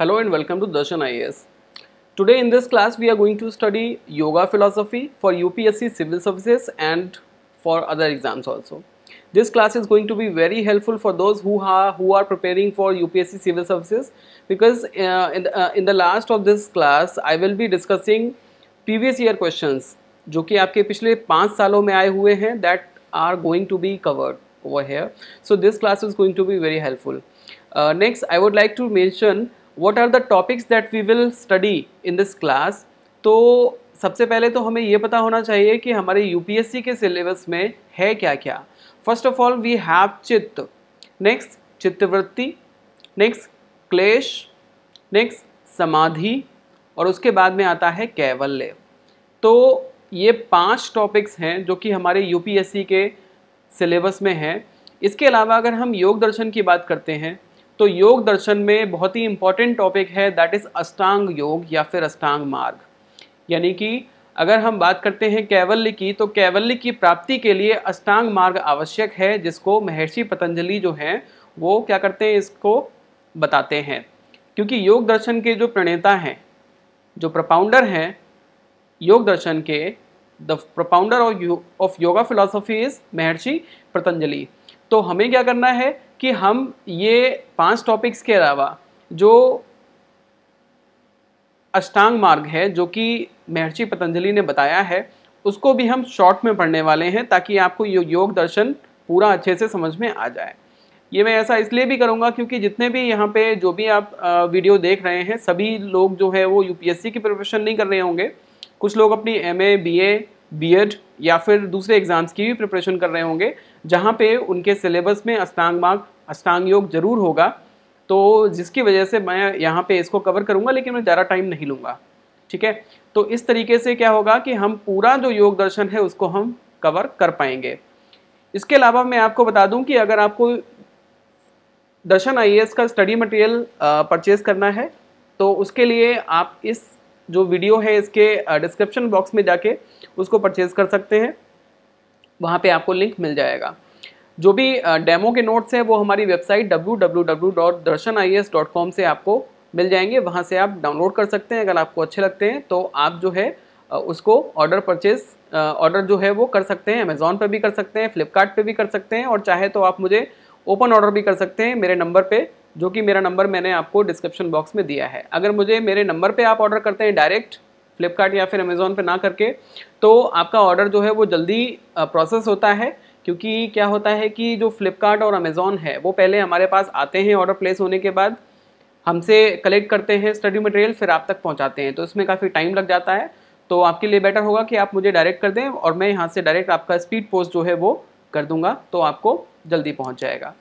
Hello and welcome to Darshan IAS. Today in this class we are going to study yoga philosophy for UPSC civil services and for other exams also. This class is going to be very helpful for those who are who are preparing for UPSC civil services because uh, in, the, uh, in the last of this class I will be discussing previous year questions जो कि आपके पिछले पाँच सालों में आए हुए हैं that are going to be covered over here so this class is going to be very helpful uh, next i would like to mention what are the topics that we will study in this class तो सबसे पहले तो हमें ये पता होना चाहिए कि हमारे सी के सिलेबस में है क्या क्या first of all we have chitta next chittavritti next klesha next samadhi और उसके बाद में आता है कैवल्य तो ये पांच टॉपिक्स हैं जो कि हमारे यूपीएससी के सिलेबस में हैं इसके अलावा अगर हम योग दर्शन की बात करते हैं तो योग दर्शन में बहुत ही इंपॉर्टेंट टॉपिक है दैट इज़ अष्टांग योग या फिर अष्टांग मार्ग यानी कि अगर हम बात करते हैं कैवल्य की तो कैवल्य की प्राप्ति के लिए अष्टांग मार्ग आवश्यक है जिसको महर्षि पतंजलि जो हैं वो क्या करते हैं इसको बताते हैं क्योंकि योग दर्शन के जो प्रणेता हैं जो प्रपाउंडर हैं योग दर्शन के the propounder of yoga philosophy is Maharshi Patanjali तो हमें क्या करना है कि हम ये पांच टॉपिक्स के अलावा जो अष्टांग मार्ग है जो कि महर्षि पतंजलि ने बताया है उसको भी हम शॉर्ट में पढ़ने वाले हैं ताकि आपको यो, योग दर्शन पूरा अच्छे से समझ में आ जाए ये मैं ऐसा इसलिए भी करूँगा क्योंकि जितने भी यहाँ पे जो भी आप वीडियो देख रहे हैं सभी लोग जो है वो यू की प्रिपरेशन नहीं कर रहे होंगे कुछ लोग अपनी एम ए बी एड या फिर दूसरे एग्ज़ाम्स की भी प्रिपरेशन कर रहे होंगे जहाँ पे उनके सिलेबस में अष्टांग मार्ग अष्टांग योग जरूर होगा तो जिसकी वजह से मैं यहाँ पे इसको कवर करूँगा लेकिन मैं ज़्यादा टाइम नहीं लूँगा ठीक है तो इस तरीके से क्या होगा कि हम पूरा जो योग दर्शन है उसको हम कवर कर पाएंगे इसके अलावा मैं आपको बता दूं कि अगर आपको दर्शन आई का स्टडी मटेरियल परचेज करना है तो उसके लिए आप इस जो वीडियो है इसके डिस्क्रिप्शन बॉक्स में जाके उसको परचेज कर सकते हैं वहाँ पे आपको लिंक मिल जाएगा जो भी डेमो के नोट्स हैं वो हमारी वेबसाइट www.darshanis.com से आपको मिल जाएंगे वहाँ से आप डाउनलोड कर सकते हैं अगर आपको अच्छे लगते हैं तो आप जो है उसको ऑर्डर परचेज ऑर्डर जो है वो कर सकते हैं अमेज़ॉन पर भी कर सकते हैं फ्लिपकार्ट भी कर सकते हैं और चाहे तो आप मुझे ओपन ऑर्डर भी कर सकते हैं मेरे नंबर पर जो कि मेरा नंबर मैंने आपको डिस्क्रिप्शन बॉक्स में दिया है अगर मुझे मेरे नंबर पे आप ऑर्डर करते हैं डायरेक्ट फ्लिपकार्ट या फिर अमेज़ोन पे ना करके तो आपका ऑर्डर जो है वो जल्दी प्रोसेस होता है क्योंकि क्या होता है कि जो फ्लिपकार्ट और अमेज़ोन है वो पहले हमारे पास आते हैं ऑर्डर प्लेस होने के बाद हमसे कलेक्ट करते हैं स्टडी मटेरियल फिर आप तक पहुँचाते हैं तो इसमें काफ़ी टाइम लग जाता है तो आपके लिए बेटर होगा कि आप मुझे डायरेक्ट कर दें और मैं यहाँ से डायरेक्ट आपका स्पीड पोस्ट जो है वो कर दूँगा तो आपको जल्दी पहुँच जाएगा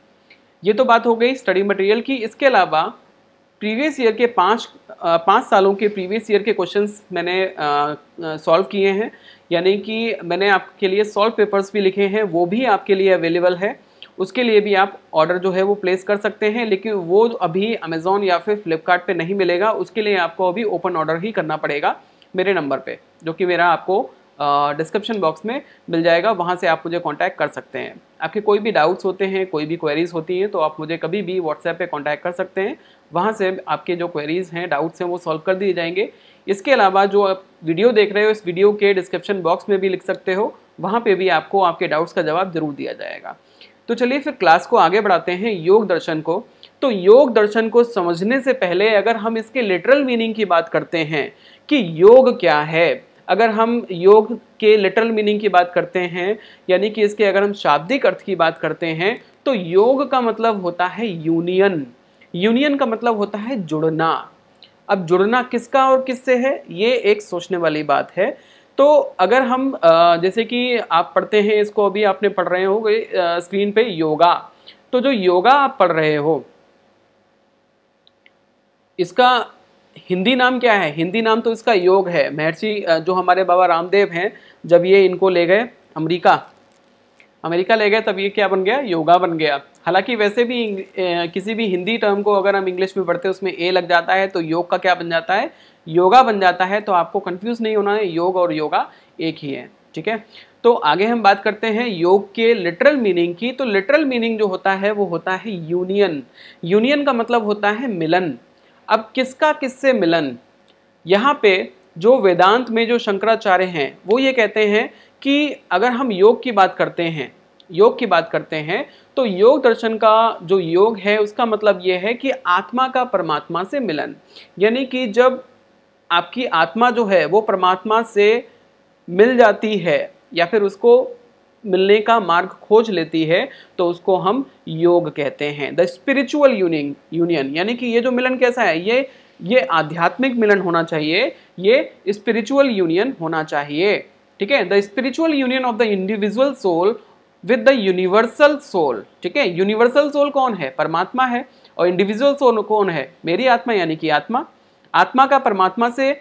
ये तो बात हो गई स्टडी मटेरियल की इसके अलावा प्रीवियस ईयर के पाँच पाँच सालों के प्रीवियस ईयर के क्वेश्चंस मैंने सॉल्व किए हैं यानी कि मैंने आपके लिए सॉल्व पेपर्स भी लिखे हैं वो भी आपके लिए अवेलेबल है उसके लिए भी आप ऑर्डर जो है वो प्लेस कर सकते हैं लेकिन वो अभी अमेज़ोन या फिर फ्लिपकार्ट नहीं मिलेगा उसके लिए आपको अभी ओपन ऑर्डर ही करना पड़ेगा मेरे नंबर पर जो कि मेरा आपको डिस्क्रिप्शन बॉक्स में मिल जाएगा वहाँ से आप मुझे कॉन्टैक्ट कर सकते हैं आपके कोई भी डाउट्स होते हैं कोई भी क्वेरीज़ होती हैं तो आप मुझे कभी भी व्हाट्सएप पे कॉन्टैक्ट कर सकते हैं वहाँ से आपके जो क्वेरीज़ हैं डाउट्स हैं वो सॉल्व कर दिए जाएंगे इसके अलावा जो आप वीडियो देख रहे हो इस वीडियो के डिस्क्रिप्शन बॉक्स में भी लिख सकते हो वहाँ पर भी आपको आपके डाउट्स का जवाब ज़रूर दिया जाएगा तो चलिए फिर क्लास को आगे बढ़ाते हैं योग दर्शन को तो योग दर्शन को समझने से पहले अगर हम इसके लिटरल मीनिंग की बात करते हैं कि योग क्या है अगर हम योग के लिटरल मीनिंग की बात करते हैं यानी कि इसके अगर हम शाब्दिक अर्थ की बात करते हैं तो योग का मतलब होता है यूनियन यूनियन का मतलब होता है जुड़ना अब जुड़ना किसका और किससे है ये एक सोचने वाली बात है तो अगर हम जैसे कि आप पढ़ते हैं इसको अभी आपने पढ़ रहे हो स्क्रीन पे योगा तो जो योगा आप पढ़ रहे हो इसका हिंदी नाम क्या है हिंदी नाम तो इसका योग है महर्षि जो हमारे बाबा रामदेव हैं जब ये इनको ले गए अमेरिका अमेरिका ले गए तब ये क्या बन गया योगा बन गया हालांकि वैसे भी किसी भी हिंदी टर्म को अगर हम इंग्लिश में पढ़ते हैं उसमें ए लग जाता है तो योग का क्या बन जाता है योगा बन जाता है तो आपको कंफ्यूज नहीं होना है योग और योगा एक ही है ठीक है तो आगे हम बात करते हैं योग के लिटरल मीनिंग की तो लिटरल मीनिंग जो होता है वो होता है यूनियन यूनियन का मतलब होता है मिलन अब किसका किससे मिलन यहाँ पे जो वेदांत में जो शंकराचार्य हैं वो ये कहते हैं कि अगर हम योग की बात करते हैं योग की बात करते हैं तो योग दर्शन का जो योग है उसका मतलब ये है कि आत्मा का परमात्मा से मिलन यानी कि जब आपकी आत्मा जो है वो परमात्मा से मिल जाती है या फिर उसको मिलने का मार्ग खोज लेती है तो उसको हम योग कहते हैं द स्पिरिचुअल यूनियन यूनियन यानी कि ये जो मिलन कैसा है ये ये आध्यात्मिक मिलन होना चाहिए ये स्पिरिचुअल यूनियन होना चाहिए ठीक है the spiritual union of the individual soul with the universal soul ठीक है यूनिवर्सल सोल कौन है परमात्मा है और इंडिविजुअल सोल कौन है मेरी आत्मा यानी कि आत्मा आत्मा का परमात्मा से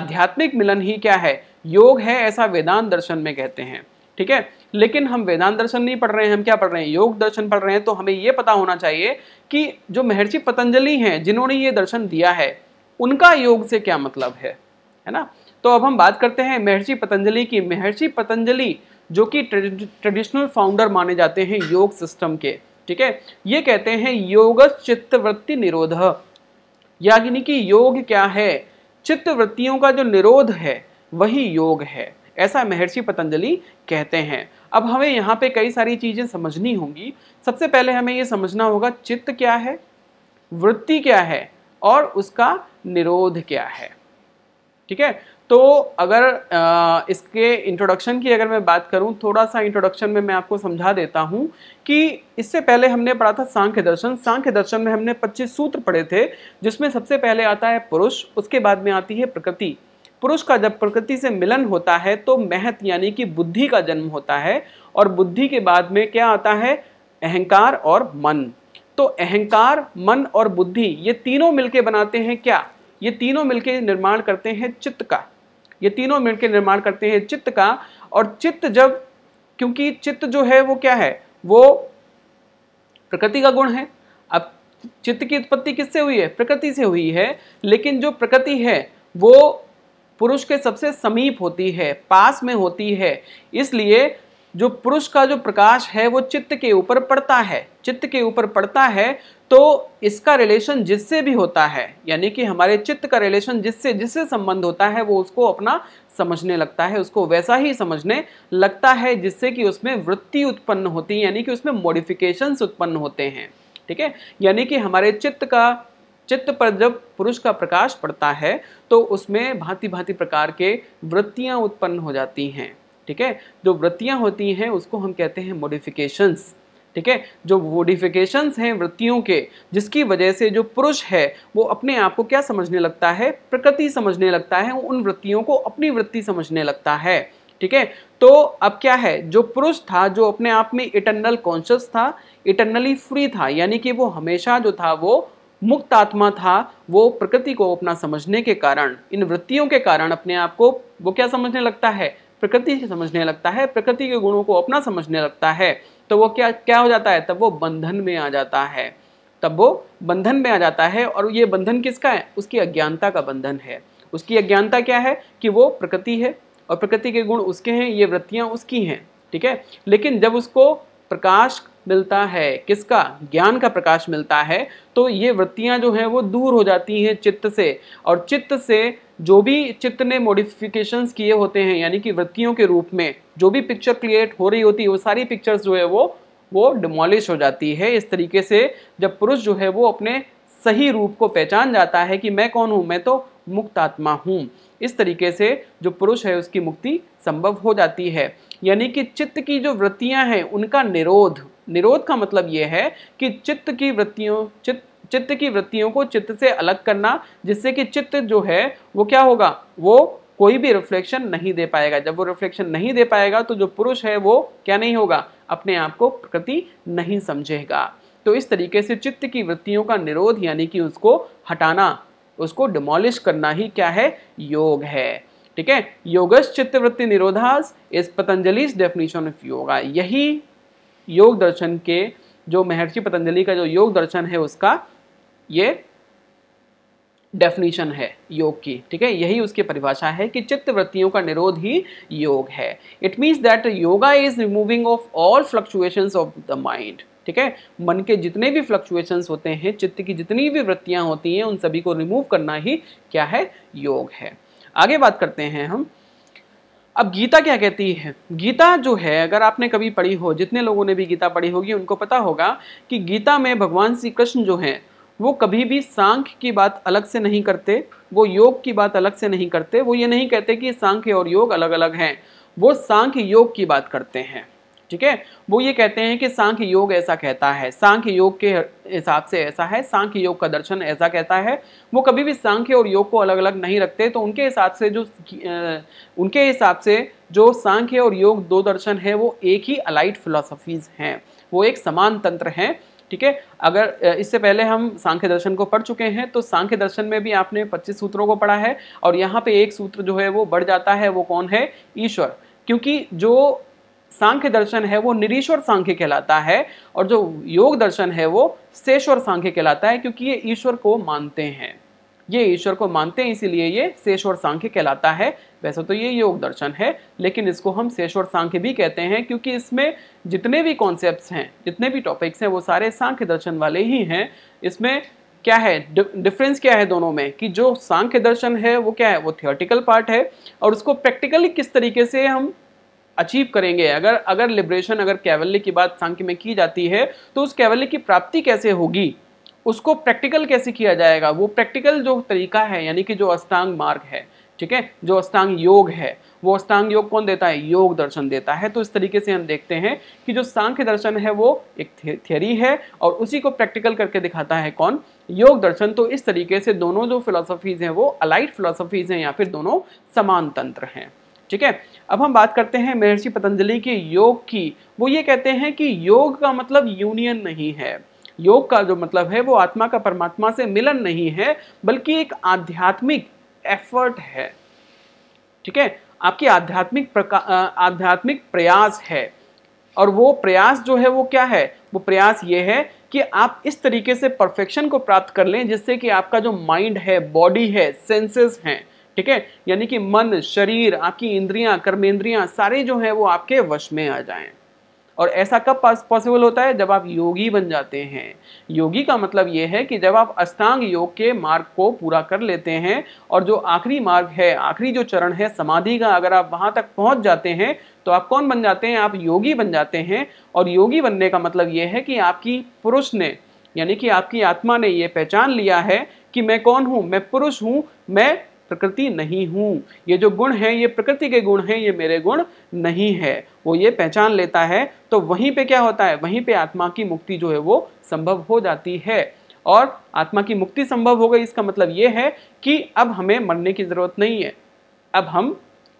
आध्यात्मिक मिलन ही क्या है योग है ऐसा वेदांत दर्शन में कहते हैं ठीक है लेकिन हम वेदांत दर्शन नहीं पढ़ रहे हैं हम क्या पढ़ रहे हैं योग दर्शन पढ़ रहे हैं तो हमें ये पता होना चाहिए कि जो महर्षि पतंजलि हैं जिन्होंने ये दर्शन दिया है उनका योग से क्या मतलब है है ना तो अब हम बात करते हैं महर्षि पतंजलि की महर्षि पतंजलि जो कि ट्रेडिशनल फाउंडर माने जाते हैं योग सिस्टम के ठीक है ये कहते हैं योग चित्तवृत्ति निरोध यानी कि योग क्या है चित्तवृत्तियों का जो निरोध है वही योग है ऐसा महर्षि पतंजलि कहते हैं अब हमें यहाँ पे कई सारी चीज़ें समझनी होंगी सबसे पहले हमें ये समझना होगा चित्त क्या है वृत्ति क्या है और उसका निरोध क्या है ठीक है तो अगर आ, इसके इंट्रोडक्शन की अगर मैं बात करूं थोड़ा सा इंट्रोडक्शन में मैं आपको समझा देता हूं कि इससे पहले हमने पढ़ा था सांख्य दर्शन सांख्य दर्शन में हमने 25 सूत्र पढ़े थे जिसमें सबसे पहले आता है पुरुष उसके बाद में आती है प्रकृति पुरुष का जब प्रकृति से मिलन होता है तो महत यानी कि बुद्धि का जन्म होता है और बुद्धि के बाद में क्या आता है अहंकार और मन तो अहंकार मन और बुद्धि ये तीनों मिलके बनाते हैं क्या ये तीनों मिलके निर्माण करते हैं चित्त का ये तीनों मिलके निर्माण करते हैं चित्त का और चित्त जब क्योंकि चित्त जो है वो क्या है वो प्रकृति का गुण है अब चित्त की उत्पत्ति किससे हुई है प्रकृति से हुई है लेकिन जो प्रकृति है वो पुरुष के सबसे समीप होती है पास में होती है इसलिए जो पुरुष का जो प्रकाश है वो चित्त के ऊपर पड़ता है चित्त के ऊपर पड़ता है तो इसका रिलेशन जिससे भी होता है यानी कि हमारे चित्त का रिलेशन जिससे जिससे संबंध होता है वो उसको अपना समझने लगता है उसको वैसा ही समझने लगता है जिससे कि उसमें वृत्ति उत्पन्न होती है यानी कि उसमें मॉडिफिकेशंस उत्पन्न होते हैं ठीक है यानी कि हमारे चित्त का चित्त पर जब पुरुष का प्रकाश पड़ता है तो उसमें भांति भांति प्रकार के वृत्तियां उत्पन्न हो जाती हैं ठीक है जो वृत्तियां होती हैं उसको हम कहते हैं मोडिफिकेशंस ठीक है जो मोडिफिकेशंस हैं वृत्तियों के जिसकी वजह से जो पुरुष है वो अपने आप को क्या समझने लगता है प्रकृति समझने लगता है उन वृत्तियों को अपनी वृत्ति समझने लगता है ठीक है तो अब क्या है जो पुरुष था जो अपने आप में इटरनल कॉन्शियस था इटरनली फ्री था यानी कि वो हमेशा जो था वो मुक्त आत्मा था वो प्रकृति को अपना समझने के कारण इन वृत्तियों के कारण अपने आप को वो क्या समझने लगता है प्रकृति से समझने लगता है प्रकृति के गुणों को अपना समझने लगता है तो वो क्या क्या हो जाता है तब वो बंधन में आ जाता है तब वो बंधन में आ जाता है और ये बंधन किसका है उसकी अज्ञानता का बंधन है उसकी अज्ञानता क्या है कि वो प्रकृति है और प्रकृति के गुण उसके हैं ये वृत्तियाँ उसकी हैं ठीक है लेकिन जब उसको प्रकाश मिलता है किसका ज्ञान का प्रकाश मिलता है तो ये वृत्तियाँ जो हैं वो दूर हो जाती हैं चित्त से और चित्त से जो भी चित्त ने मॉडिफिकेशंस किए होते हैं यानी कि वृत्तियों के रूप में जो भी पिक्चर क्रिएट हो रही होती है वो सारी पिक्चर्स जो है वो वो डिमोलिश हो जाती है इस तरीके से जब पुरुष जो है वो अपने सही रूप को पहचान जाता है कि मैं कौन हूँ मैं तो मुक्त आत्मा हूँ इस तरीके से जो पुरुष है उसकी मुक्ति संभव हो जाती है यानी कि चित्त की जो वृत्तियाँ हैं उनका निरोध निरोध का मतलब यह है कि चित्त की वृत्तियों चित्त चित्त की वृत्तियों को चित्त से अलग करना जिससे कि चित्त जो है वो क्या होगा वो कोई भी रिफ्लेक्शन नहीं दे पाएगा जब वो रिफ्लेक्शन नहीं दे पाएगा तो जो पुरुष है वो क्या नहीं होगा अपने आप को प्रकृति नहीं समझेगा तो इस तरीके से चित्त की वृत्तियों का निरोध यानी कि उसको हटाना उसको डिमोलिश करना ही क्या है योग है ठीक है योगस चित्तवृत्ति निरोधास इस पतंजलि डेफिनेशन ऑफ योगा यही योग दर्शन के जो महर्षि पतंजलि का जो योग दर्शन है उसका ये डेफिनेशन है योग की ठीक है यही उसकी परिभाषा है कि चित्त वृत्तियों का निरोध ही योग है it means that yoga is removing of all fluctuation of the mind ठीक है मन के जितने भी फ्लक्चुएशंस होते हैं चित्त की जितनी भी वृत्तियां होती हैं उन सभी को रिमूव करना ही क्या है योग है आगे बात करते हैं हम अब गीता क्या कहती है गीता जो है अगर आपने कभी पढ़ी हो जितने लोगों ने भी गीता पढ़ी होगी उनको पता होगा कि गीता में भगवान श्री कृष्ण जो हैं वो कभी भी सांख्य की बात अलग से नहीं करते वो योग की बात अलग से नहीं करते वो ये नहीं कहते कि सांख्य और योग अलग अलग हैं वो सांख्य योग की बात करते हैं ठीक है वो ये कहते हैं कि सांख्य योग ऐसा कहता है सांख्य योग के हिसाब से ऐसा है सांख्य योग का दर्शन ऐसा कहता है वो कभी भी सांख्य और योग को अलग अलग नहीं रखते तो उनके हिसाब से जो उनके हिसाब से जो सांख्य और योग दो दर्शन है वो एक ही अलाइट फिलोसफीज हैं वो एक समान तंत्र हैं ठीक है अगर इससे पहले हम सांख्य दर्शन को पढ़ चुके हैं तो सांख्य दर्शन में भी आपने 25 सूत्रों को पढ़ा है और यहाँ पे एक सूत्र जो है वो बढ़ जाता है वो कौन है ईश्वर क्योंकि जो सांख्य दर्शन है वो निरीश्वर सांख्य कहलाता है और जो योग दर्शन है वो शेश्वर सांख्य कहलाता है क्योंकि ये ईश्वर को मानते हैं ये ईश्वर को मानते हैं इसीलिए ये शेश्वर सांख्य कहलाता है वैसे तो ये योग दर्शन है लेकिन इसको हम शेश्वर सांख्य भी कहते हैं क्योंकि इसमें जितने भी कॉन्सेप्ट हैं जितने भी टॉपिक्स हैं वो सारे सांख्य दर्शन वाले ही हैं इसमें क्या है डिफरेंस क्या है दोनों में कि जो सांख्य दर्शन है वो क्या है वो थियोटिकल पार्ट है और उसको प्रैक्टिकली किस तरीके से हम अचीव करेंगे अगर अगर लिबरेशन अगर कैवल्य की बात सांख्य में की जाती है तो उस कैवल्य की प्राप्ति कैसे होगी उसको प्रैक्टिकल कैसे किया जाएगा वो प्रैक्टिकल जो तरीका है यानी कि जो अष्टांग मार्ग है ठीक है जो अष्टांग योग है वो अष्टांग योग कौन देता है योग दर्शन देता है तो इस तरीके से हम देखते हैं कि जो सांख्य दर्शन है वो एक थियरी है और उसी को प्रैक्टिकल करके दिखाता है कौन योग दर्शन तो इस तरीके से दोनों जो फिलोसफीज हैं वो अलाइट फिलोसफीज हैं या फिर दोनों समान तंत्र हैं ठीक है अब हम बात करते हैं महर्षि पतंजलि के योग की वो ये कहते हैं कि योग का मतलब यूनियन नहीं है योग का जो मतलब है वो आत्मा का परमात्मा से मिलन नहीं है बल्कि एक आध्यात्मिक एफर्ट है ठीक है आपकी आध्यात्मिक आध्यात्मिक प्रयास है और वो प्रयास जो है वो क्या है वो प्रयास ये है कि आप इस तरीके से परफेक्शन को प्राप्त कर लें जिससे कि आपका जो माइंड है बॉडी है सेंसेस हैं ठीक है यानी कि मन शरीर आपकी इंद्रियां कर्मेंद्रियां सारे जो हैं वो आपके वश में आ जाए और ऐसा कब पॉसिबल होता है जब आप योगी बन जाते हैं योगी का मतलब यह है कि जब आप अष्टांग योग के मार्ग को पूरा कर लेते हैं और जो आखिरी मार्ग है आखिरी जो चरण है समाधि का अगर आप वहां तक पहुंच जाते हैं तो आप कौन बन जाते हैं आप योगी बन जाते हैं और योगी बनने का मतलब यह है कि आपकी पुरुष ने यानी कि आपकी आत्मा ने यह पहचान लिया है कि मैं कौन हूँ मैं पुरुष हूँ मैं प्रकृति नहीं हूँ ये जो गुण है ये प्रकृति के गुण हैं ये मेरे गुण नहीं है वो ये पहचान लेता है तो वहीं पे क्या होता है वहीं पे आत्मा की मुक्ति जो है वो संभव हो जाती है और आत्मा की मुक्ति संभव हो गई इसका मतलब ये है कि अब हमें मरने की ज़रूरत नहीं है अब हम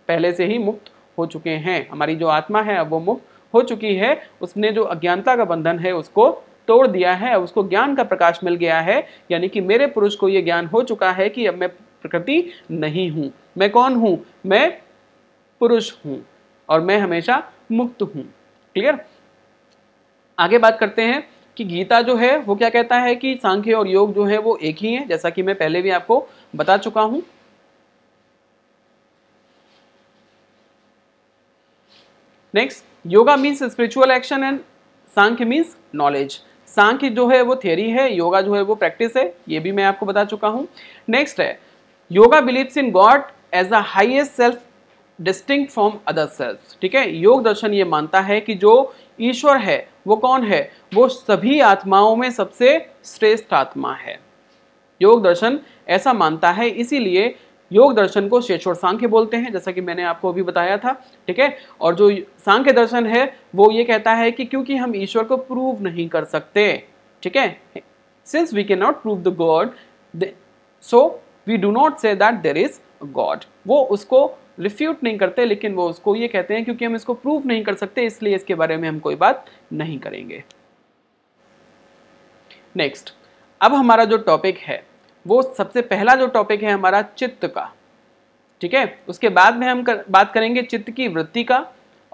पहले से ही मुक्त हो चुके हैं हमारी जो आत्मा है अब वो मुक्त हो चुकी है उसने जो अज्ञानता का बंधन है उसको तोड़ दिया है उसको ज्ञान का प्रकाश मिल गया है यानी कि मेरे पुरुष को ये ज्ञान हो चुका है कि अब मैं प्रकृति नहीं हूँ मैं कौन हूँ मैं पुरुष हूँ और मैं हमेशा मुक्त हूँ क्लियर आगे बात करते हैं कि गीता जो है वो क्या कहता है कि सांख्य और योग जो है वो एक ही है जैसा कि मैं पहले भी आपको बता चुका हूँ next yoga means spiritual action and Sankhya means knowledge Sankhya जो है वो थियरी है योगा जो है वो प्रैक्टिस है ये भी मैं आपको बता चुका हूँ नेक्स्ट है yoga believes in God as a highest self distinct from other self ठीक है योग दर्शन ये मानता है कि जो ईश्वर है वो कौन है वो सभी आत्माओं में सबसे श्रेष्ठ आत्मा है योग दर्शन ऐसा मानता है इसीलिए योग दर्शन को शेषोर सांख्य बोलते हैं जैसा कि मैंने आपको अभी बताया था ठीक है और जो सांख्य दर्शन है वो ये कहता है कि क्योंकि हम ईश्वर को प्रूव नहीं कर सकते ठीक है since we can not prove the God so we do not say that there is God वो उसको रिफ्यूट नहीं करते लेकिन वो उसको ये कहते हैं क्योंकि हम इसको प्रूव नहीं कर सकते इसलिए इसके बारे में हम कोई बात नहीं करेंगे नेक्स्ट अब हमारा जो टॉपिक है वो सबसे पहला जो टॉपिक है हमारा चित्त का ठीक है उसके बाद में हम कर, बात करेंगे चित्त की वृत्ति का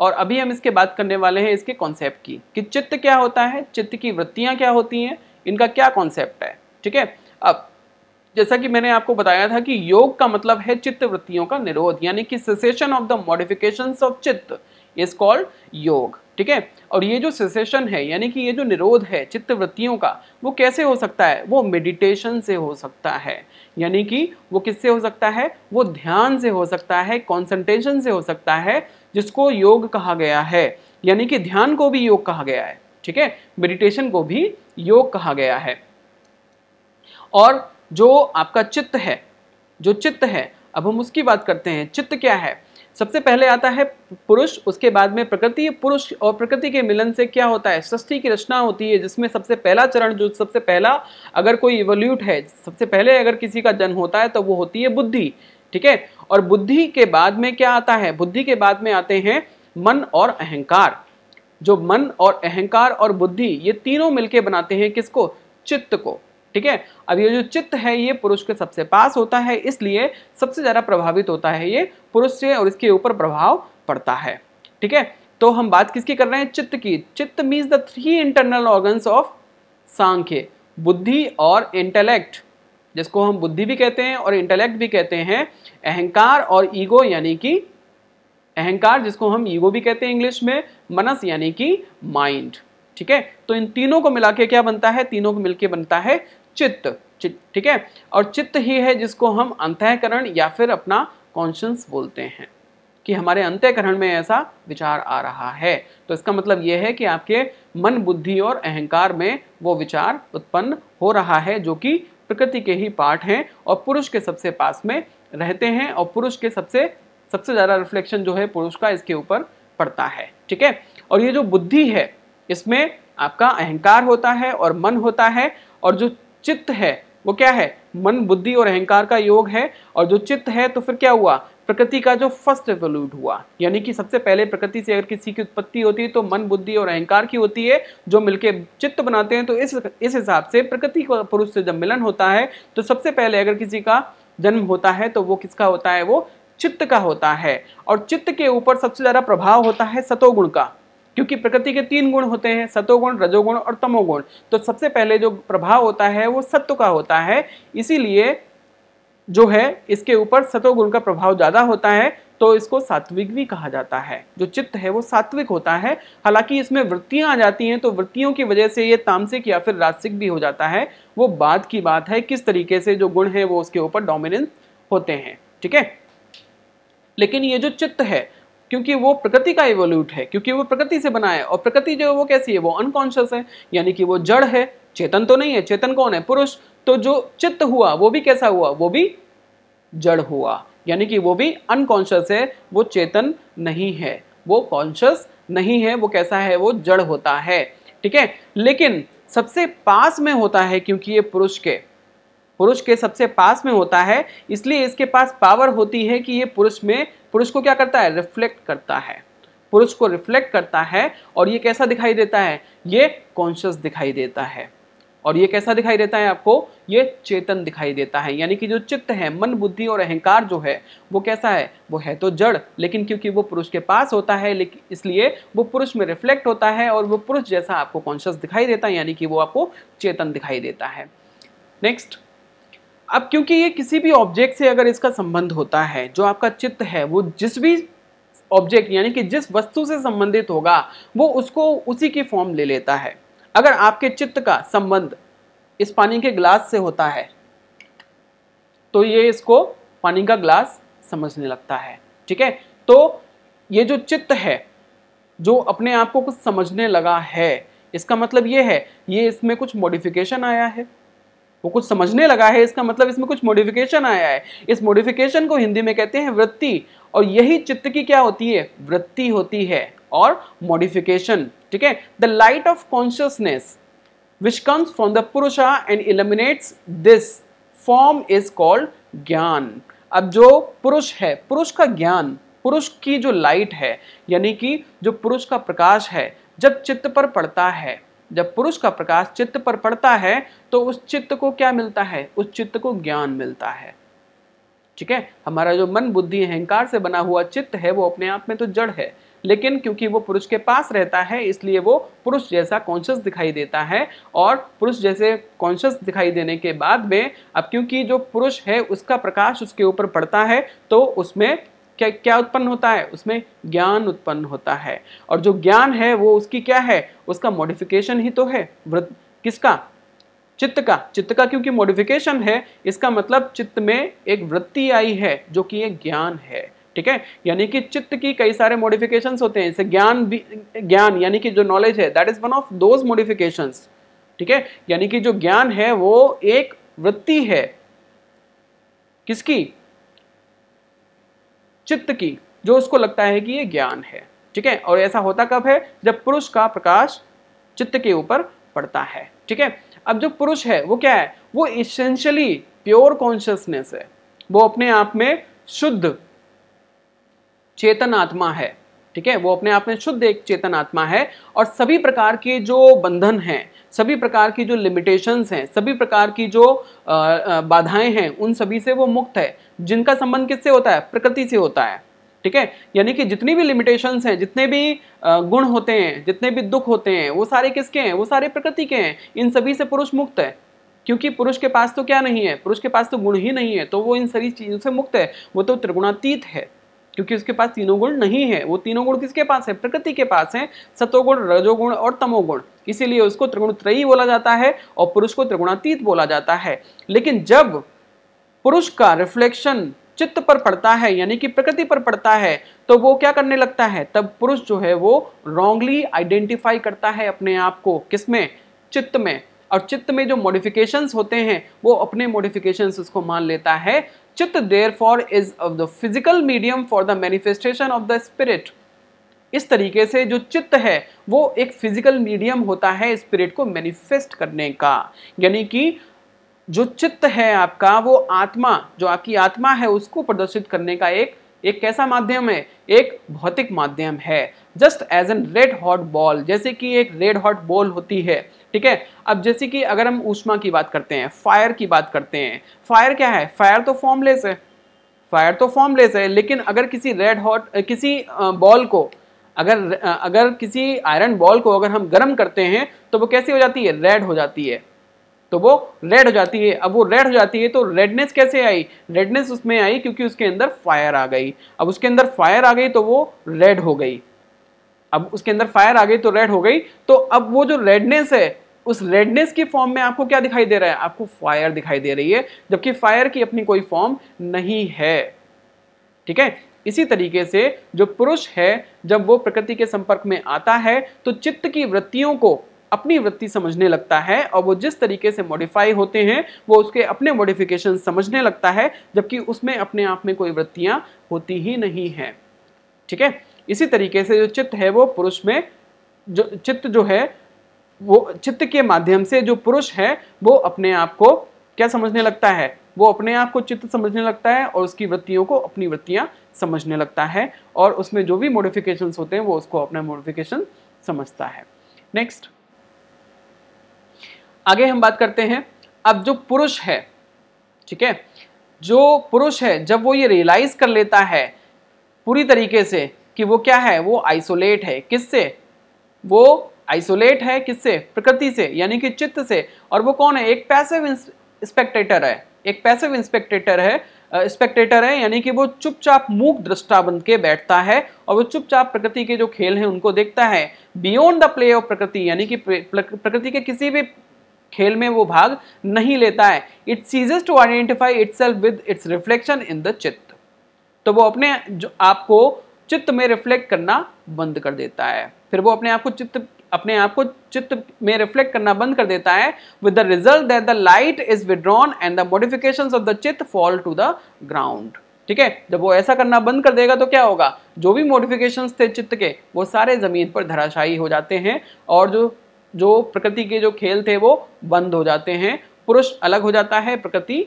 और अभी हम इसके बात करने वाले हैं इसके कॉन्सेप्ट की कि चित्त क्या होता है चित्त की वृत्तियाँ क्या होती हैं इनका क्या कॉन्सेप्ट है ठीक है अब जैसा कि मैंने आपको बताया था कि योग का मतलब है चित्त वृत्तियों का निरोध यानी कि cessation of the modification of chitta is called yoga ठीक है और ये जो सेसेशन है यानी कि ये जो निरोध है चित्त वृत्तियों का वो कैसे हो सकता है वो मेडिटेशन से हो सकता है यानी कि वो किससे हो सकता है वो ध्यान से हो सकता है कॉन्सेंट्रेशन से हो सकता है जिसको योग कहा गया है यानी कि ध्यान को भी योग कहा गया है ठीक है मेडिटेशन को भी योग कहा गया है और जो आपका चित्त है जो चित्त है अब हम उसकी बात करते हैं चित्त क्या है सबसे पहले आता है पुरुष उसके बाद में प्रकृति पुरुष और प्रकृति के मिलन से क्या होता है सृष्टि की रचना होती है जिसमें सबसे पहला चरण जो सबसे पहला अगर कोई इवोल्यूट है सबसे पहले अगर किसी का जन्म होता है तो वो होती है बुद्धि ठीक है और बुद्धि के बाद में क्या आता है बुद्धि के बाद में आते हैं मन और अहंकार जो मन और अहंकार और बुद्धि ये तीनों मिलके बनाते हैं किसको चित्त को ठीक है अब ये जो चित्त है ये पुरुष के सबसे पास होता है इसलिए सबसे ज़्यादा प्रभावित होता है ये पुरुष से और इसके ऊपर प्रभाव पड़ता है ठीक है तो हम बात किसकी कर रहे हैं चित्त की chitta means the three internal organs of Sankhya buddhi और इंटेलेक्ट जिसको हम बुद्धि भी कहते हैं और इंटेलेक्ट भी कहते हैं अहंकार और ईगो यानी कि अहंकार जिसको हम ईगो भी कहते हैं इंग्लिश में मनस यानी कि माइंड ठीक है तो इन तीनों को मिला के क्या बनता है तीनों को मिलके बनता है चित्त ठीक है और चित्त ही है जिसको हम अंतःकरण या फिर अपना कॉन्शंस बोलते हैं कि हमारे अंत्यकरण में ऐसा विचार आ रहा है तो इसका मतलब यह है कि आपके मन बुद्धि और अहंकार में वो विचार उत्पन्न हो रहा है जो कि प्रकृति के ही पार्ट हैं और पुरुष के सबसे पास में रहते हैं और पुरुष के सबसे सबसे ज़्यादा रिफ्लेक्शन जो है पुरुष का इसके ऊपर पड़ता है ठीक है और ये जो बुद्धि है इसमें आपका अहंकार होता है और मन होता है और जो चित्त है वो क्या है मन बुद्धि और अहंकार का योग है और जो चित्त है तो फिर क्या हुआ प्रकृति का जो फर्स्ट एवोल्यूट हुआ यानी कि सबसे पहले प्रकृति से अगर किसी की उत्पत्ति होती है तो मन बुद्धि और अहंकार की होती है जो मिलके चित्त बनाते हैं तो इस इस हिसाब से प्रकृति का पुरुष से जब मिलन होता है तो सबसे पहले अगर किसी का जन्म होता है तो वो किसका होता है वो चित्त का होता है और चित्त के ऊपर सबसे ज़्यादा प्रभाव होता है सतोगुण का क्योंकि प्रकृति के तीन गुण होते हैं सतोगुण रजोगुण और तमोगुण तो सबसे पहले जो प्रभाव होता है वो सत्व का होता है इसीलिए जो है इसके ऊपर सतोगुण का प्रभाव ज़्यादा होता है तो इसको सात्विक भी कहा जाता है जो चित्त है वो सात्विक होता है हालांकि इसमें वृत्तियां आ जाती हैं तो वृत्तियों की वजह से ये तामसिक या फिर रासिक भी हो जाता है वो बाद की बात है किस तरीके से जो गुण है वो उसके ऊपर डोमिनेंस होते हैं ठीक है लेकिन ये जो चित्त है क्योंकि वो प्रकृति का इवोल्यूट है क्योंकि वो प्रकृति से बना है और प्रकृति जो है वो कैसी है वो अनकॉन्शियस है यानी कि वो जड़ है चेतन तो नहीं है चेतन कौन है पुरुष तो जो चित्त हुआ वो भी कैसा हुआ वो भी जड़ हुआ यानी कि वो भी अनकॉन्शियस है वो चेतन नहीं है वो कॉन्शियस नहीं है वो कैसा है वो जड़ होता है ठीक है लेकिन सबसे पास में होता है क्योंकि ये पुरुष के पुरुष के सबसे पास में होता है इसलिए इसके पास पावर होती है कि ये पुरुष में पुरुष को क्या करता है रिफ्लेक्ट करता है पुरुष को रिफ्लेक्ट करता है और ये कैसा दिखाई देता है ये कॉन्शियस दिखाई देता है और ये कैसा दिखाई देता है आपको ये चेतन दिखाई देता है यानी कि जो चित्त है मन बुद्धि और अहंकार जो है वो कैसा है वो है तो जड़ लेकिन क्योंकि वो पुरुष के पास होता है लेकिन इसलिए वो पुरुष में रिफ्लेक्ट होता है और वो पुरुष जैसा आपको कॉन्शियस दिखाई देता है यानी कि वो आपको चेतन दिखाई देता है नेक्स्ट अब क्योंकि ये किसी भी ऑब्जेक्ट से अगर इसका संबंध होता है जो आपका चित्त है वो जिस भी ऑब्जेक्ट यानी कि जिस वस्तु से संबंधित होगा वो उसको उसी की फॉर्म ले लेता है अगर आपके चित्त का संबंध इस पानी के ग्लास से होता है तो ये इसको पानी का ग्लास समझने लगता है ठीक है तो ये जो चित्त है जो अपने आप को कुछ समझने लगा है इसका मतलब ये है ये इसमें कुछ मॉडिफिकेशन आया है वो कुछ समझने लगा है इसका मतलब इसमें कुछ मॉडिफिकेशन आया है इस मॉडिफिकेशन को हिंदी में कहते हैं वृत्ति और यही चित्त की क्या होती है वृत्ति होती है और मॉडिफिकेशन ठीक है the light of consciousness which comes from the Purusha and eliminates this form is called jnana अब जो पुरुष है पुरुष का ज्ञान पुरुष की जो लाइट है यानी कि जो पुरुष का प्रकाश है जब चित्त पर पड़ता है जब पुरुष का प्रकाश चित्त पर पड़ता है तो उस चित्त को क्या मिलता है उस चित्त को ज्ञान मिलता है ठीक है हमारा जो मन बुद्धि अहंकार से बना हुआ चित्त है वो अपने आप में तो जड़ है लेकिन क्योंकि वो पुरुष के पास रहता है इसलिए वो पुरुष जैसा कॉन्शियस दिखाई देता है और पुरुष जैसे कॉन्शियस दिखाई देने के बाद में अब क्योंकि जो पुरुष है उसका प्रकाश उसके ऊपर पड़ता है तो उसमें क्या क्या उत्पन्न होता है उसमें ज्ञान उत्पन्न होता है और जो ज्ञान है वो उसकी क्या है उसका मॉडिफिकेशन ही तो है किसका चित्त का चित्त का क्योंकि मॉडिफिकेशन है इसका मतलब चित्त में एक वृत्ति आई है जो कि एक ज्ञान है ठीक है यानी कि चित्त की कई सारे मॉडिफिकेशन होते हैं जैसे ज्ञान भी ज्ञान यानी कि जो नॉलेज है that is one of those modification ठीक है यानी कि जो ज्ञान है वो एक वृत्ति है किसकी चित्त की जो उसको लगता है कि ये ज्ञान है ठीक है और ऐसा होता कब है जब पुरुष का प्रकाश चित्त के ऊपर पड़ता है ठीक है अब जो पुरुष है वो क्या है वो इसेंशियली प्योर कॉन्शियसनेस है वो अपने आप में शुद्ध चेतन आत्मा है ठीक है वो अपने आप में शुद्ध एक चेतन आत्मा है और सभी प्रकार के जो बंधन हैं सभी प्रकार की जो लिमिटेशंस हैं सभी प्रकार की जो बाधाएं हैं उन सभी से वो मुक्त है जिनका संबंध किससे होता है प्रकृति से होता है ठीक है यानी कि जितनी भी लिमिटेशंस हैं जितने भी गुण होते हैं जितने भी दुख होते हैं वो सारे किसके हैं वो सारे प्रकृति के हैं इन सभी से पुरुष मुक्त है क्योंकि पुरुष के पास तो क्या नहीं है पुरुष के पास तो गुण ही नहीं है तो वो इन सारी चीज़ों से मुक्त है वो तो त्रिगुणातीत है क्योंकि उसके पास तीनों गुण नहीं है वो तीनों गुण किसके पास है प्रकृति के पास है सतोगुण रजोगुण और तमोगुण इसीलिए उसको त्रिगुण त्रयी बोला जाता है और पुरुष को त्रिगुणातीत बोला जाता है लेकिन जब पुरुष का रिफ्लेक्शन चित्त पर पड़ता है यानी कि प्रकृति पर पड़ता है तो वो क्या करने लगता है तब पुरुष जो है वो रॉन्गली आइडेंटिफाई करता है अपने आप को किस में चित्त में और चित्त में जो मॉडिफिकेशंस होते हैं वो अपने मॉडिफिकेशंस उसको मान लेता है chitta therefore is of the physical medium for the manifestation of the spirit इस तरीके से जो चित्त है वो एक फिजिकल मीडियम होता है स्पिरिट को मैनिफेस्ट करने का यानी कि जो चित्त है आपका वो आत्मा जो आपकी आत्मा है उसको प्रदर्शित करने का एक एक कैसा माध्यम है एक भौतिक माध्यम है just as an red hot ball जैसे कि एक रेड हॉट बॉल होती है ठीक है अब जैसे कि अगर हम ऊष्मा की बात करते हैं फायर की बात करते हैं फायर क्या है फायर तो फॉर्मलेस है फायर तो फॉर्मलेस है लेकिन अगर किसी रेड हॉट किसी बॉल को अगर अगर किसी आयरन बॉल को अगर हम गर्म करते हैं तो वो कैसी हो जाती है रेड हो जाती है तो वो रेड हो जाती है अब वो रेड हो जाती है तो रेडनेस कैसे आई रेडनेस उसमें आई क्योंकि उसके अंदर फायर आ गई अब उसके अंदर फायर आ गई तो वो रेड हो गई अब उसके अंदर फायर आ गई तो रेड हो गई तो अब वो जो रेडनेस है उस रेडनेस की फॉर्म में आपको क्या दिखाई दे रहा है आपको फायर दिखाई दे रही है जबकि फायर की अपनी कोई फॉर्म नहीं है ठीक है इसी तरीके से जो पुरुष है जब वो प्रकृति के संपर्क में आता है तो चित्त की वृत्तियों को अपनी वृत्ति समझने लगता है और वो जिस तरीके से मॉडिफाई होते हैं वो उसके अपने मॉडिफिकेशन समझने लगता है जबकि उसमें अपने आप में कोई वृत्तियाँ होती ही नहीं है ठीक है इसी तरीके से जो चित्त है वो पुरुष में जो चित्त जो है वो चित्त के माध्यम से जो पुरुष है वो अपने आप को क्या समझने लगता है वो अपने आप को चित्त समझने लगता है और उसकी वृत्तियों को अपनी वृत्तियाँ समझने लगता है और उसमें जो भी मॉडिफिकेशंस होते हैं वो उसको अपना मॉडिफिकेशन समझता है नेक्स्ट आगे हम बात करते हैं अब जो पुरुष है ठीक है जो पुरुष है जब वो ये रियलाइज कर लेता है पूरी तरीके से कि वो क्या है वो आइसोलेट है किससे वो आइसोलेट है किससे प्रकृति से यानी कि चित्त से और वो कौन है एक पैसिव स्पेक्टेटर है एक पैसिव इंस्पेक्टेटर है स्पेक्टेटर है यानी कि वो चुपचाप मूक दृष्टा बन के बैठता है और वो चुपचाप प्रकृति के जो खेल हैं उनको देखता है बियॉन्ड द प्ले ऑफ प्रकृति यानी कि प्रकृति के किसी भी खेल में वो भाग नहीं लेता है it ceases to identify itself with its reflection in the chitta तो वो अपने जो आपको चित्त में रिफ्लेक्ट करना बंद कर देता है फिर वो अपने आप को चित्त अपने आप को चित्त में रिफ्लेक्ट करना बंद कर देता है with the result that the light is withdrawn and the modifications of the chitta fall to the ground ठीक है जब वो ऐसा करना बंद कर देगा तो क्या होगा जो भी मॉडिफिकेशंस थे चित्त के वो सारे जमीन पर धराशायी हो जाते हैं और जो जो प्रकृति के जो खेल थे वो बंद हो जाते हैं पुरुष अलग हो जाता है प्रकृति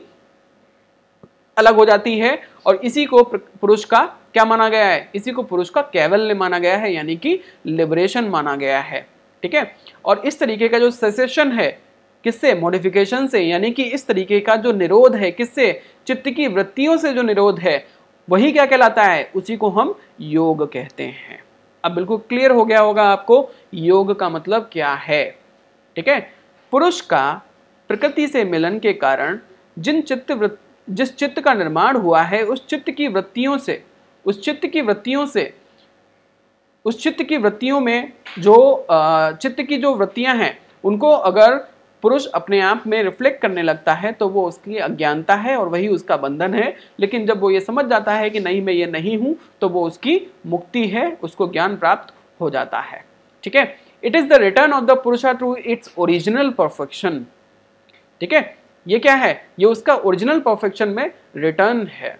अलग हो जाती है और इसी को पुरुष का क्या माना गया है इसी को पुरुष का कैवल्य माना गया है यानी कि लिबरेशन माना गया है ठीक है और इस तरीके का जो सेसेशन है किससे मॉडिफिकेशन से यानी कि इस तरीके का जो निरोध है किससे चित्त की वृत्तियों से जो निरोध है वही क्या कहलाता है उसी को हम योग कहते हैं अब बिल्कुल क्लियर हो गया होगा आपको योग का मतलब क्या है ठीक है पुरुष का प्रकृति से मिलन के कारण जिन चित्त जिस चित्त का निर्माण हुआ है उस चित्त की वृत्तियों से उस चित्त की वृत्तियों से उस चित्त की वृत्तियों में जो चित्त की जो वृत्तियां हैं उनको अगर पुरुष अपने आप में रिफ्लेक्ट करने लगता है तो वो उसकी अज्ञानता है और वही उसका बंधन है लेकिन जब वो ये समझ जाता है कि नहीं मैं ये नहीं हूँ तो वो उसकी मुक्ति है उसको ज्ञान प्राप्त हो जाता है ठीक है it is the return of the Purusha to its original perfection ठीक है ये क्या है ये उसका ओरिजिनल परफेक्शन में रिटर्न है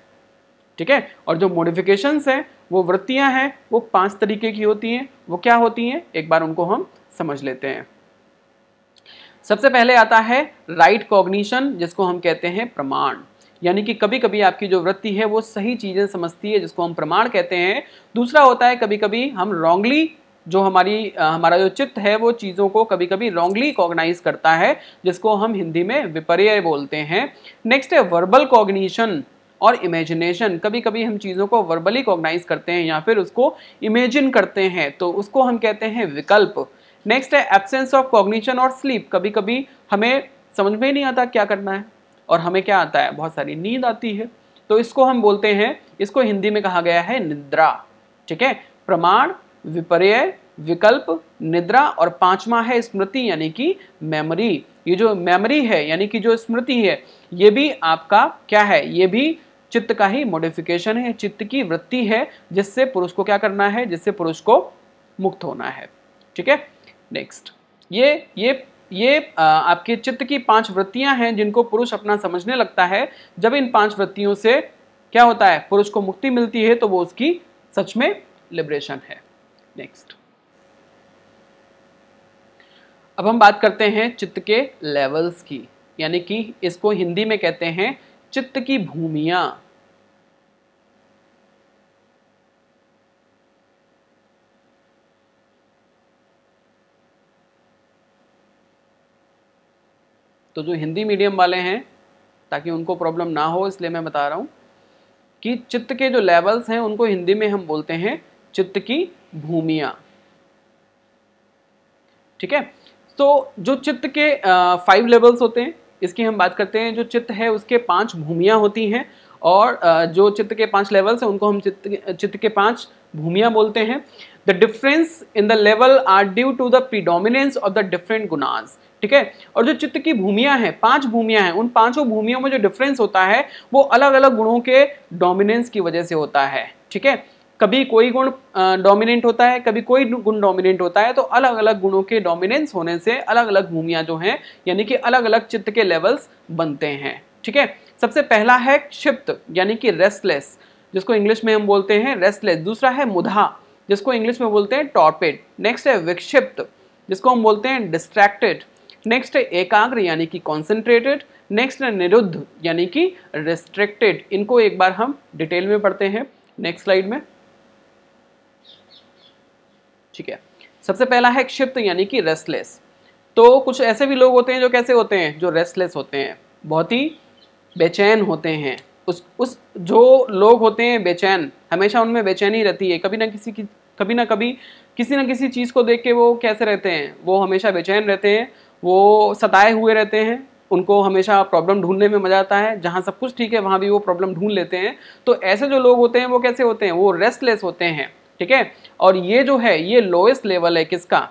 ठीक है और जो मोडिफिकेशन है वो वृत्तियां हैं वो पांच तरीके की होती हैं वो क्या होती हैं एक बार उनको हम समझ लेते हैं सबसे पहले आता है राइट कॉग्निशन जिसको हम कहते हैं प्रमाण यानी कि कभी कभी आपकी जो वृत्ति है वो सही चीज़ें समझती है जिसको हम प्रमाण कहते हैं दूसरा होता है कभी कभी हम रॉन्गली जो हमारी हमारा जो चित्त है वो चीज़ों को कभी कभी रॉन्गली कॉग्नाइज करता है जिसको हम हिंदी में विपर्य बोलते हैं नेक्स्ट है वर्बल कॉग्निशन और इमेजिनेशन कभी कभी हम चीज़ों को वर्बली कॉग्नाइज करते हैं या फिर उसको इमेजिन करते हैं तो उसको हम कहते हैं विकल्प नेक्स्ट है एब्सेंस ऑफ कॉग्निशन और स्लीप कभी कभी हमें समझ में नहीं आता क्या करना है और हमें क्या आता है बहुत सारी नींद आती है तो इसको हम बोलते हैं इसको हिंदी में कहा गया है निद्रा ठीक है प्रमाण विपर्य विकल्प निद्रा और पांचवा है स्मृति यानी कि मेमोरी ये जो मेमोरी है यानी कि जो स्मृति है ये भी आपका क्या है ये भी चित्त का ही मोडिफिकेशन है चित्त की वृत्ति है जिससे पुरुष को क्या करना है जिससे पुरुष को मुक्त होना है ठीक है नेक्स्ट ये ये ये आपके चित्त की पांच वृत्तियां हैं जिनको पुरुष अपना समझने लगता है जब इन पांच वृत्तियों से क्या होता है पुरुष को मुक्ति मिलती है तो वो उसकी सच में लिबरेशन है नेक्स्ट अब हम बात करते हैं चित्त के लेवल्स की यानी कि इसको हिंदी में कहते हैं चित्त की भूमिया तो जो हिंदी मीडियम वाले हैं ताकि उनको प्रॉब्लम ना हो इसलिए मैं बता रहा हूँ कि चित्त के जो लेवल्स हैं उनको हिंदी में हम बोलते हैं चित्त की भूमिया ठीक है तो जो चित्त के फाइव लेवल्स होते हैं इसकी हम बात करते हैं जो चित्त है उसके पांच भूमिया होती हैं और जो चित्त के पांच लेवल्स हैं उनको हम चित्त चित्त के पांच भूमिया बोलते हैं the difference in the level are due to the predominance of the different gunas ठीक है और जो चित्त की भूमिया है पांच भूमिया है उन पांचों भूमियों में जो डिफरेंस होता है वो अलग अलग गुणों के डोमिनेंस की वजह से होता है ठीक है कभी कोई गुण डोमिनेंट होता है कभी कोई गुण डोमिनेंट होता है तो अलग अलग गुणों के डोमिनेंस होने से अलग अलग भूमिया जो हैं यानी कि अलग अलग चित्त के लेवल्स बनते हैं ठीक है सबसे पहला है क्षिप्त यानी कि रेस्टलेस जिसको इंग्लिश में हम बोलते हैं रेस्टलेस दूसरा है मुधा जिसको इंग्लिश में बोलते हैं टॉर्पेड नेक्स्ट है विक्षिप्त जिसको हम बोलते हैं डिस्ट्रैक्टेड नेक्स्ट है एकाग्र यानी कि कॉन्सेंट्रेटेड नेक्स्ट है निरुद्ध यानी कि रेस्ट्रिक्टेड इनको एक बार हम डिटेल में पढ़ते हैं नेक्स्ट स्लाइड में ठीक है सबसे पहला है क्षिप्त यानी कि रेस्टलेस तो कुछ ऐसे भी लोग होते हैं जो कैसे होते हैं जो रेस्टलेस होते हैं बहुत ही बेचैन होते हैं उस उस जो लोग होते हैं बेचैन हमेशा उनमें बेचैनी रहती है कभी ना किसी की कभी ना कभी किसी ना किसी चीज़ को देख के वो कैसे रहते हैं वो हमेशा बेचैन रहते हैं वो सताए हुए रहते हैं उनको हमेशा प्रॉब्लम ढूंढने में मजा आता है जहाँ सब कुछ ठीक है वहाँ भी वो प्रॉब्लम ढूंढ लेते हैं तो ऐसे जो लोग होते हैं वो कैसे होते हैं वो रेस्टलेस होते हैं ठीक है और ये जो है ये लोएस्ट लेवल है किसका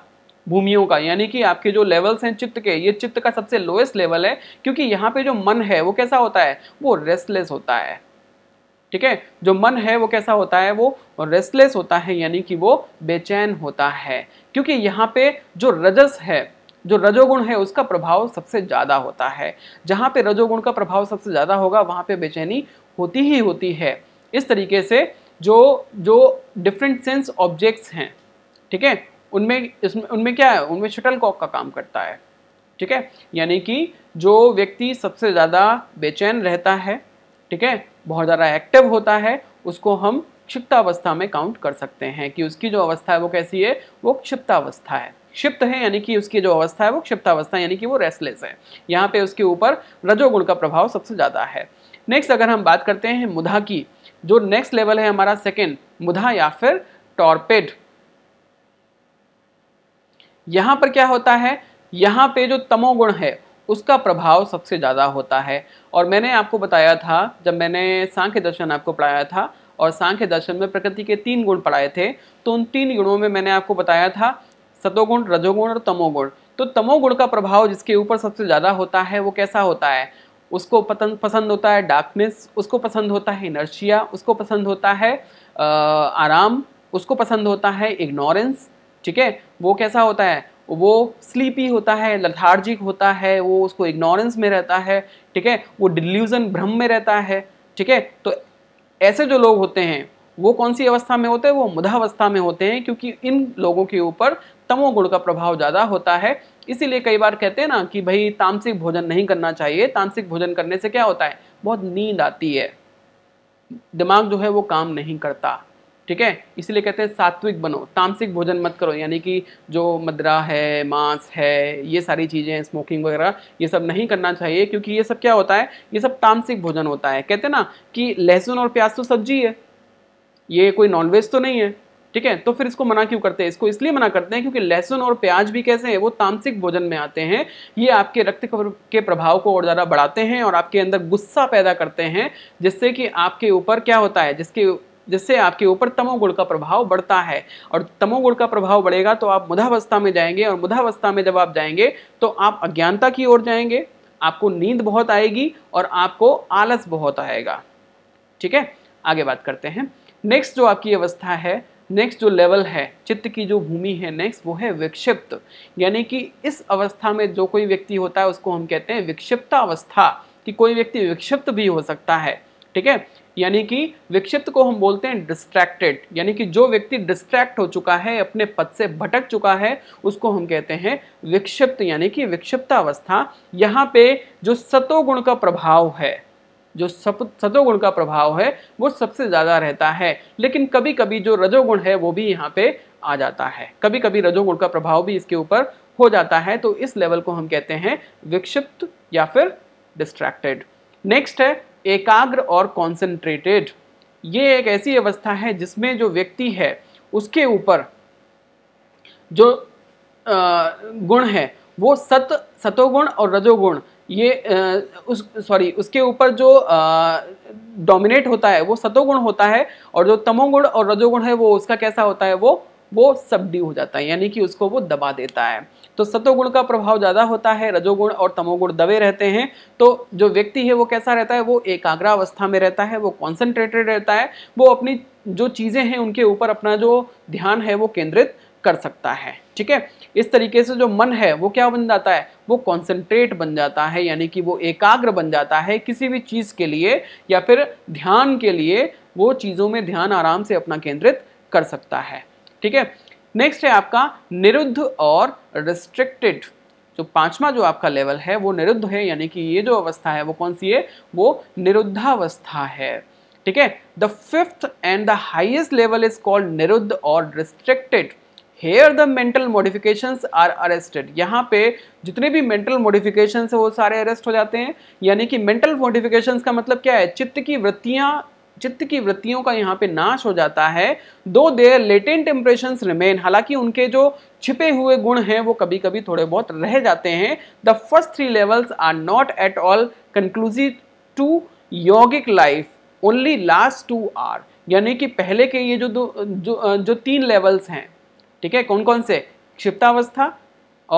भूमियों का यानी कि आपके जो लेवल्स हैं चित्त के ये चित्त का सबसे लोएस्ट लेवल है क्योंकि यहाँ पे जो मन है वो कैसा होता है वो रेस्टलेस होता है ठीक है जो मन है वो कैसा होता है वो रेस्टलेस होता है यानी कि वो बेचैन होता है क्योंकि यहाँ पे जो रजस है जो रजोगुण है उसका प्रभाव सबसे ज़्यादा होता है जहाँ पे रजोगुण का प्रभाव सबसे ज़्यादा होगा वहाँ पे बेचैनी होती ही होती है इस तरीके से जो जो डिफरेंट सेंस ऑब्जेक्ट्स हैं ठीक है उनमें इसमें उनमें क्या है उनमें शटल कॉक का काम करता है ठीक है यानी कि जो व्यक्ति सबसे ज़्यादा बेचैन रहता है ठीक है बहुत ज़्यादा एक्टिव होता है उसको हम क्षिप्तावस्था में काउंट कर सकते हैं कि उसकी जो अवस्था है वो कैसी है वो क्षिप्तावस्था है क्षिप्त है यानी कि उसकी जो अवस्था है वो क्षिप्त अवस्था है यानी कि वो रेस्टलेस है यहाँ पे उसके ऊपर रजोगुण का प्रभाव सबसे ज़्यादा है नेक्स्ट अगर हम बात करते हैं मुधा की जो नेक्स्ट लेवल है हमारा सेकेंड मुधा या फिर टॉर्पेड यहाँ पर क्या होता है यहाँ पे जो तमोगुण है उसका प्रभाव सबसे ज़्यादा होता है और मैंने आपको बताया था जब मैंने सांख्य दर्शन आपको पढ़ाया था और सांख्य दर्शन में प्रकृति के तीन गुण पढ़ाए थे तो उन तीन गुणों में मैंने आपको बताया था सतोगुण रजोगुण और तमोगुण तो तमोगुण का प्रभाव जिसके ऊपर सबसे ज़्यादा होता है वो कैसा होता है उसको पतन, पसंद होता है डार्कनेस उसको पसंद होता है इनर्शिया उसको पसंद होता है आराम उसको पसंद होता है इग्नोरेंस ठीक है वो कैसा होता है वो स्लीपी होता है लथार्जिक होता है वो उसको इग्नोरेंस में रहता है ठीक है वो डिल्यूज़न भ्रम में रहता है ठीक है तो ऐसे जो लोग होते हैं वो कौन सी अवस्था में होते हैं वो मुदा अवस्था में होते हैं क्योंकि इन लोगों के ऊपर तमोगुण का प्रभाव ज़्यादा होता है इसीलिए कई बार कहते हैं ना कि भाई तामसिक भोजन नहीं करना चाहिए तामसिक भोजन करने से क्या होता है बहुत नींद आती है दिमाग जो है वो काम नहीं करता ठीक है इसलिए कहते हैं सात्विक बनो तामसिक भोजन मत करो यानी कि जो मदरा है मांस है ये सारी चीज़ें स्मोकिंग वगैरह ये सब नहीं करना चाहिए क्योंकि ये सब क्या होता है ये सब तामसिक भोजन होता है कहते हैं ना कि लहसुन और प्याज तो सब्जी है ये कोई नॉनवेज तो नहीं है ठीक है तो फिर इसको मना क्यों करते हैं इसको इसलिए मना करते हैं क्योंकि लहसुन और प्याज भी कैसे हैं वो तामसिक भोजन में आते हैं ये आपके रक्त के प्रभाव को और ज़्यादा बढ़ाते हैं और आपके अंदर गुस्सा पैदा करते हैं जिससे कि आपके ऊपर क्या होता है जिसके जिससे आपके ऊपर तमोगुण का प्रभाव बढ़ता है और तमोगुण का प्रभाव बढ़ेगा तो आप मुधावस्था में जाएंगे और मुधावस्था में जब आप जाएंगे तो आप अज्ञानता की ओर जाएंगे आपको नींद बहुत आएगी और आपको आलस बहुत आएगा ठीक है आगे बात करते हैं नेक्स्ट जो आपकी अवस्था है नेक्स्ट जो लेवल है चित्त की जो भूमि है नेक्स्ट वो है विक्षिप्त यानी कि इस अवस्था में जो कोई व्यक्ति होता है उसको हम कहते हैं विक्षिप्त अवस्था कि कोई व्यक्ति विक्षिप्त भी हो सकता है ठीक है यानी कि विक्षिप्त को हम बोलते हैं डिस्ट्रैक्टेड यानी कि जो व्यक्ति डिस्ट्रैक्ट हो चुका है अपने पद से भटक चुका है उसको हम कहते हैं विक्षिप्त यानी कि विक्षिप्त अवस्था यहाँ पे जो सतोगुण का प्रभाव है जो सप सतोगुण का प्रभाव है वो सबसे ज़्यादा रहता है लेकिन कभी कभी जो रजोगुण है वो भी यहाँ पे आ जाता है कभी कभी रजोगुण का प्रभाव भी इसके ऊपर हो जाता है तो इस लेवल को हम कहते हैं विक्षिप्त या फिर डिस्ट्रैक्टेड नेक्स्ट है एकाग्र और कॉन्सेंट्रेटेड ये एक ऐसी अवस्था है जिसमें जो व्यक्ति है उसके ऊपर जो गुण है वो सत सतोगुण और रजोगुण ये उस सॉरी उसके ऊपर जो डोमिनेट होता है वो सतोगुण होता है और जो तमोगुण और रजोगुण है वो उसका कैसा होता है वो वो डी हो जाता है यानी कि उसको वो दबा देता है तो सतोगुण का प्रभाव ज़्यादा होता है रजोगुण और तमोगुण दबे रहते हैं तो जो व्यक्ति है वो कैसा रहता है वो एकाग्रा अवस्था में रहता है वो कॉन्सेंट्रेटेड रहता है वो अपनी जो चीज़ें हैं उनके ऊपर अपना जो ध्यान है वो केंद्रित कर सकता है ठीक है इस तरीके से जो मन है वो क्या बन जाता है वो कॉन्सेंट्रेट बन जाता है यानी कि वो एकाग्र बन जाता है किसी भी चीज़ के लिए या फिर ध्यान के लिए वो चीज़ों में ध्यान आराम से अपना केंद्रित कर सकता है ठीक है नेक्स्ट है आपका निरुद्ध और रिस्ट्रिक्टेड जो पांचवा जो आपका लेवल है वो निरुद्ध है यानी कि ये जो अवस्था है वो कौन सी है वो निरुद्धावस्था है ठीक है the fifth and the highest level is called niruddha और restricted here the mental modifications are arrested यहाँ पे जितने भी मेंटल मोडिफिकेशन है वो सारे अरेस्ट हो जाते हैं यानी कि मेंटल मोडिफिकेशन का मतलब क्या है चित्त की वृत्तियाँ चित्त की वृत्तियों का यहाँ पे नाश हो जाता है दो देर लेटेंट इंप्रेशन रिमेन हालांकि उनके जो छिपे हुए गुण हैं वो कभी कभी थोड़े बहुत रह जाते हैं the first three levels are not at all conclusive to yogic life only last two are यानी कि पहले के ये जो दो जो, जो तीन लेवल्स हैं ठीक है कौन कौन से क्षिप्तावस्था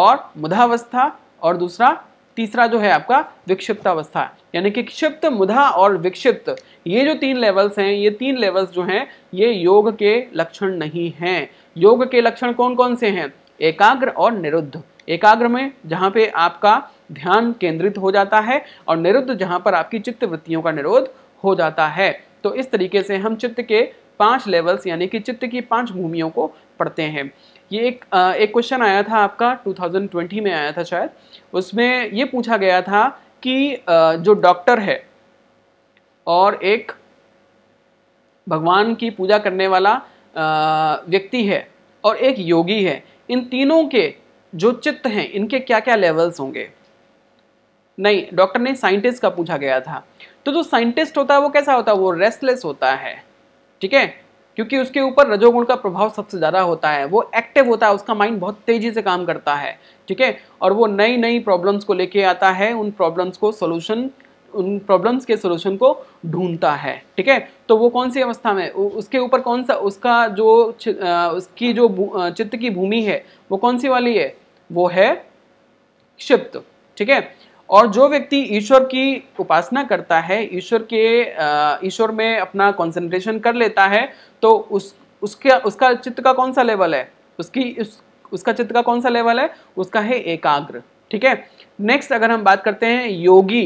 और मुधावस्था और दूसरा तीसरा जो है आपका विक्षिप्तावस्था यानी कि क्षिप्त मुधा और विक्षिप्त ये जो तीन लेवल्स हैं ये तीन लेवल्स जो हैं ये योग के लक्षण नहीं हैं योग के लक्षण कौन कौन से हैं एकाग्र और निरुद्ध एकाग्र में जहाँ पे आपका ध्यान केंद्रित हो जाता है और निरुद्ध जहाँ पर आपकी चित्त वृत्तियों का निरोध हो जाता है तो इस तरीके से हम चित्त के पांच लेवल्स यानी कि चित्त की पांच भूमियों को पढ़ते हैं ये एक आ, एक क्वेश्चन आया था आपका 2020 में आया था शायद उसमें ये पूछा गया था कि आ, जो डॉक्टर है और एक भगवान की पूजा करने वाला व्यक्ति है और एक योगी है इन तीनों के जो चित्त हैं इनके क्या क्या लेवल्स होंगे नहीं डॉक्टर ने साइंटिस्ट का पूछा गया था तो जो साइंटिस्ट होता है वो कैसा होता है वो रेस्टलेस होता है ठीक है क्योंकि उसके ऊपर रजोगुण का प्रभाव सबसे ज़्यादा होता है वो एक्टिव होता है उसका माइंड बहुत तेज़ी से काम करता है ठीक है और वो नई नई प्रॉब्लम्स को लेके आता है उन प्रॉब्लम्स को सोल्यूशन उन प्रॉब्लम्स के सोल्यूशन को ढूंढता है ठीक है तो वो कौन सी अवस्था में उसके ऊपर कौन सा उसका जो उसकी जो चित्त की भूमि है वो कौन सी वाली है वो है क्षिप्त ठीक है और जो व्यक्ति ईश्वर की उपासना करता है ईश्वर के ईश्वर में अपना कंसंट्रेशन कर लेता है तो उस उसके उसका चित्त का कौन सा लेवल है उसकी उस, उसका चित्त का कौन सा लेवल है उसका है एकाग्र ठीक है नेक्स्ट अगर हम बात करते हैं योगी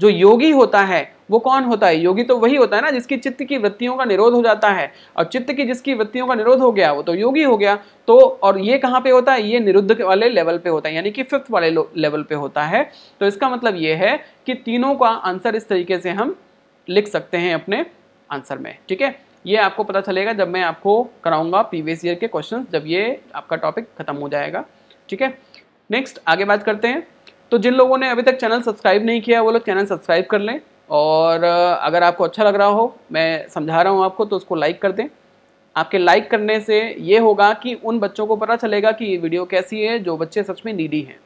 जो योगी होता है वो कौन होता है योगी तो वही होता है ना जिसकी चित्त की वृत्तियों का निरोध हो जाता है और चित्त की जिसकी वृत्तियों का निरोध हो गया वो तो योगी हो गया तो और ये कहाँ पे होता है ये निरुद्ध वाले लेवल पे होता है यानी कि फिफ्थ वाले लेवल पे होता है तो इसका मतलब ये है कि तीनों का आंसर इस तरीके से हम लिख सकते हैं अपने आंसर में ठीक है ये आपको पता चलेगा जब मैं आपको कराऊंगा प्रीवियस ईयर के क्वेश्चन जब ये आपका टॉपिक खत्म हो जाएगा ठीक है नेक्स्ट आगे बात करते हैं तो जिन लोगों ने अभी तक चैनल सब्सक्राइब नहीं किया वो लोग चैनल सब्सक्राइब कर लें और अगर आपको अच्छा लग रहा हो मैं समझा रहा हूँ आपको तो उसको लाइक कर दें आपके लाइक करने से ये होगा कि उन बच्चों को पता चलेगा कि ये वीडियो कैसी है जो बच्चे सच में नीडी हैं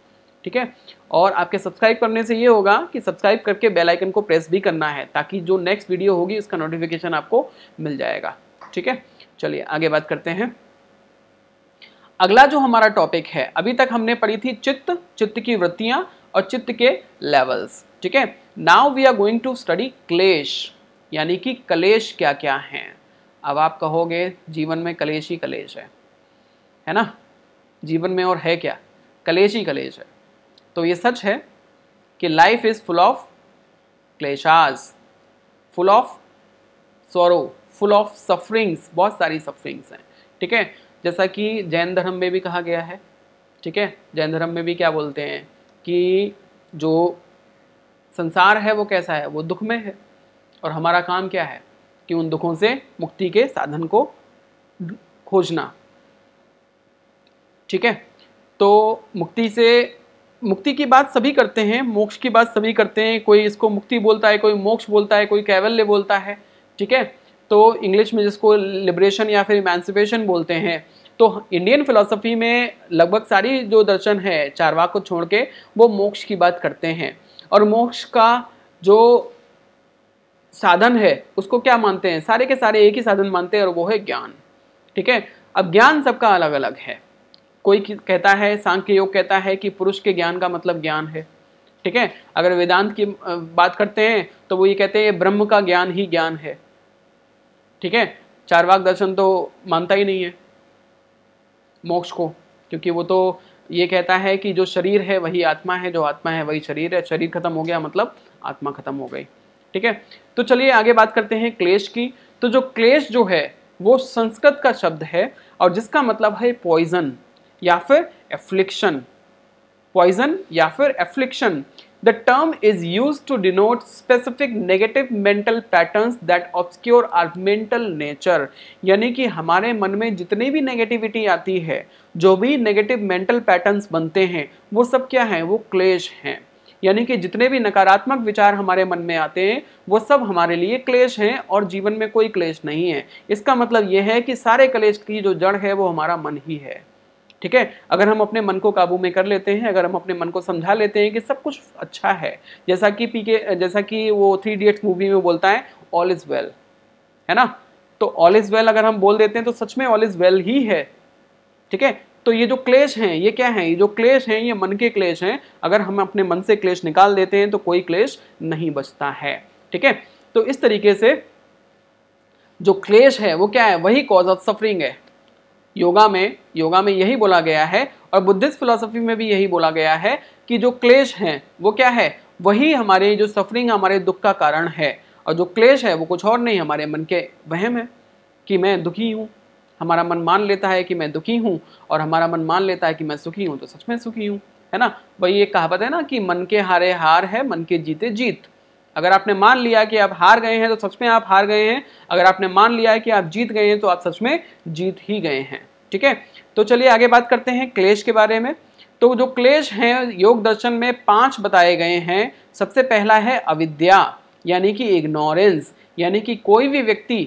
ठीक है और आपके सब्सक्राइब करने से ये होगा कि सब्सक्राइब करके बेल आइकन को प्रेस भी करना है ताकि जो नेक्स्ट वीडियो होगी उसका नोटिफिकेशन आपको मिल जाएगा ठीक है चलिए आगे बात करते हैं अगला जो हमारा टॉपिक है अभी तक हमने पढ़ी थी चित्त चित्त की वृत्तियाँ और चित्त के लेवल्स ठीक है now we are going to study klesha यानी कि कलेश क्या क्या हैं अब आप कहोगे जीवन में कलेश ही कलेश है है ना जीवन में और है क्या कलेश ही कलेश है तो ये सच है कि life is full of kleshas full of sorrow full of sufferings बहुत सारी सफरिंग्स हैं ठीक है जैसा कि जैन धर्म में भी कहा गया है ठीक है जैन धर्म में भी क्या बोलते हैं कि जो संसार है वो कैसा है वो दुख में है और हमारा काम क्या है कि उन दुखों से मुक्ति के साधन को खोजना ठीक है तो मुक्ति से मुक्ति की बात सभी करते हैं मोक्ष की बात सभी करते हैं कोई इसको मुक्ति बोलता है कोई मोक्ष बोलता है कोई कैवल्य बोलता है ठीक है तो इंग्लिश में जिसको लिबरेशन या फिर इमेंसिपेशन बोलते हैं तो इंडियन फिलोसफी में लगभग सारी जो दर्शन है चारवाक को छोड़ के वो मोक्ष की बात करते हैं और मोक्ष का जो साधन है उसको क्या मानते हैं सारे के सारे एक ही साधन मानते हैं और वो है ज्ञान ठीक है अब ज्ञान सबका अलग अलग है कोई कहता है सांख्य योग कहता है कि पुरुष के ज्ञान का मतलब ज्ञान है ठीक है अगर वेदांत की बात करते हैं तो वो ये कहते हैं ब्रह्म का ज्ञान ही ज्ञान है ठीक है चारवाक दर्शन तो मानता ही नहीं है मोक्ष को क्योंकि वो तो ये कहता है कि जो शरीर है वही आत्मा है जो आत्मा है वही शरीर है शरीर खत्म हो गया मतलब आत्मा खत्म हो गई ठीक है तो चलिए आगे बात करते हैं क्लेश की तो जो क्लेश जो है वो संस्कृत का शब्द है और जिसका मतलब है पॉइजन या फिर एफ्लिक्शन पॉइजन या फिर affliction The term is used to denote specific negative mental patterns that obscure our mental nature. यानी कि हमारे मन में जितनी भी नेगेटिविटी आती है जो भी नेगेटिव मेंटल पैटर्न बनते हैं वो सब क्या हैं वो क्लेश हैं यानी कि जितने भी नकारात्मक विचार हमारे मन में आते हैं वो सब हमारे लिए क्लेश हैं और जीवन में कोई क्लेश नहीं है इसका मतलब ये है कि सारे क्लेश की जो जड़ है वो हमारा मन ही है ठीक है अगर हम अपने मन को काबू में कर लेते हैं अगर हम अपने मन को समझा लेते हैं कि सब कुछ अच्छा है जैसा कि पी के जैसा कि वो थ्री इडियट्स मूवी में बोलता है ऑल इज़ वेल है ना तो ऑल इज़ वेल अगर हम बोल देते हैं तो सच में ऑल इज़ वेल ही है ठीक है तो ये जो क्लेश हैं ये क्या है ये जो क्लेश हैं ये मन के क्लेश हैं अगर हम अपने मन से क्लेश निकाल देते हैं तो कोई क्लेश नहीं बचता है ठीक है तो इस तरीके से जो क्लेश है वो क्या है वही कॉज ऑफ सफरिंग है योगा में योगा में यही बोला गया है और बुद्धिस्ट फिलोसफी में भी यही बोला गया है कि जो क्लेश हैं वो क्या है वही हमारे जो सफरिंग हमारे दुख का कारण है और जो क्लेश है वो कुछ और नहीं हमारे मन के वहम है कि मैं दुखी हूँ हमारा मन मान लेता है कि मैं दुखी हूँ और हमारा मन मान लेता है कि मैं सुखी हूँ तो सच में सुखी हूँ है ना वही एक कहावत है ना कि मन के हारे हार है मन के जीते जीत अगर आपने मान लिया कि आप हार गए हैं तो सच में आप हार गए हैं अगर आपने मान लिया है कि आप जीत गए हैं तो आप सच में जीत ही गए हैं ठीक है तो चलिए आगे बात करते हैं क्लेश के बारे में तो जो क्लेश हैं योग दर्शन में पांच बताए गए हैं सबसे पहला है अविद्या यानी कि इग्नोरेंस यानी कि कोई भी व्यक्ति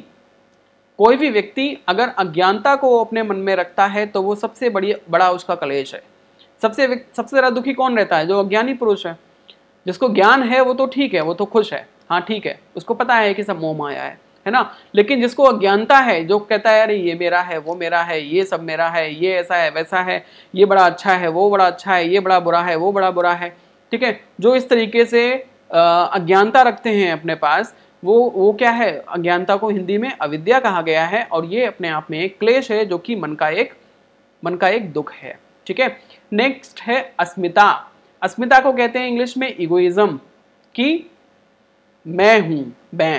कोई भी व्यक्ति अगर अज्ञानता को अपने मन में रखता है तो वो सबसे बड़ी बड़ा उसका क्लेश है सबसे सबसे ज़्यादा दुखी कौन रहता है जो अज्ञानी पुरुष है जिसको ज्ञान है वो तो ठीक है वो तो खुश है हाँ ठीक है उसको पता है कि सब मोह माया है है ना लेकिन जिसको अज्ञानता है जो कहता है अरे ये मेरा है वो मेरा है ये सब मेरा है ये ऐसा है वैसा है ये बड़ा अच्छा है वो बड़ा अच्छा है ये बड़ा बुरा है वो बड़ा बुरा है ठीक है जो इस तरीके से अज्ञानता रखते हैं अपने पास वो वो क्या है अज्ञानता को हिंदी में अविद्या कहा गया है और ये अपने आप में एक क्लेश है जो कि मन का एक मन का एक दुख है ठीक है नेक्स्ट है अस्मिता अस्मिता को कहते हैं इंग्लिश में इगोइज्म कि मैं हूँ मैं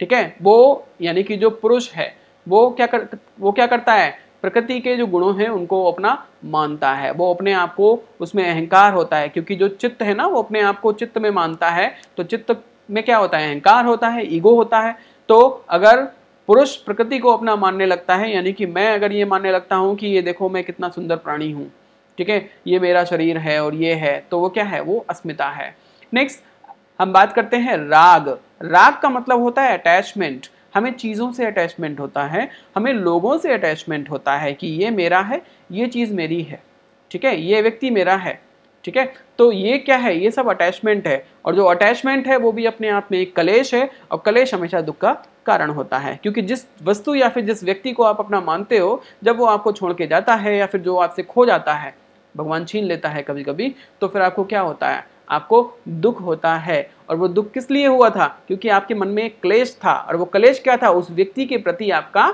ठीक है वो यानी कि जो पुरुष है वो क्या कर वो क्या करता है प्रकृति के जो गुणों हैं उनको अपना मानता है वो अपने आप को उसमें अहंकार होता है क्योंकि जो चित्त है ना वो अपने आप को चित्त में मानता है तो चित्त में क्या होता है अहंकार होता है ईगो होता है तो अगर पुरुष प्रकृति को अपना मानने लगता है यानी कि मैं अगर ये मानने लगता हूँ कि ये देखो मैं कितना सुंदर प्राणी हूँ ठीक है ये मेरा शरीर है और ये है तो वो क्या है वो अस्मिता है नेक्स्ट हम बात करते हैं राग राग का मतलब होता है अटैचमेंट हमें चीज़ों से अटैचमेंट होता है हमें लोगों से अटैचमेंट होता है कि ये मेरा है ये चीज़ मेरी है ठीक है ये व्यक्ति मेरा है ठीक है तो ये क्या है ये सब अटैचमेंट है और जो अटैचमेंट है वो भी अपने आप में एक कलेश है और कलेश हमेशा दुख का कारण होता है क्योंकि जिस वस्तु या फिर जिस व्यक्ति को आप अपना मानते हो जब वो आपको छोड़ के जाता है या फिर जो आपसे खो जाता है भगवान छीन लेता है कभी कभी तो फिर आपको क्या होता है आपको दुख होता है और वो दुख किस लिए हुआ था क्योंकि आपके मन में क्लेश था और वो क्लेश क्या था उस व्यक्ति के प्रति आपका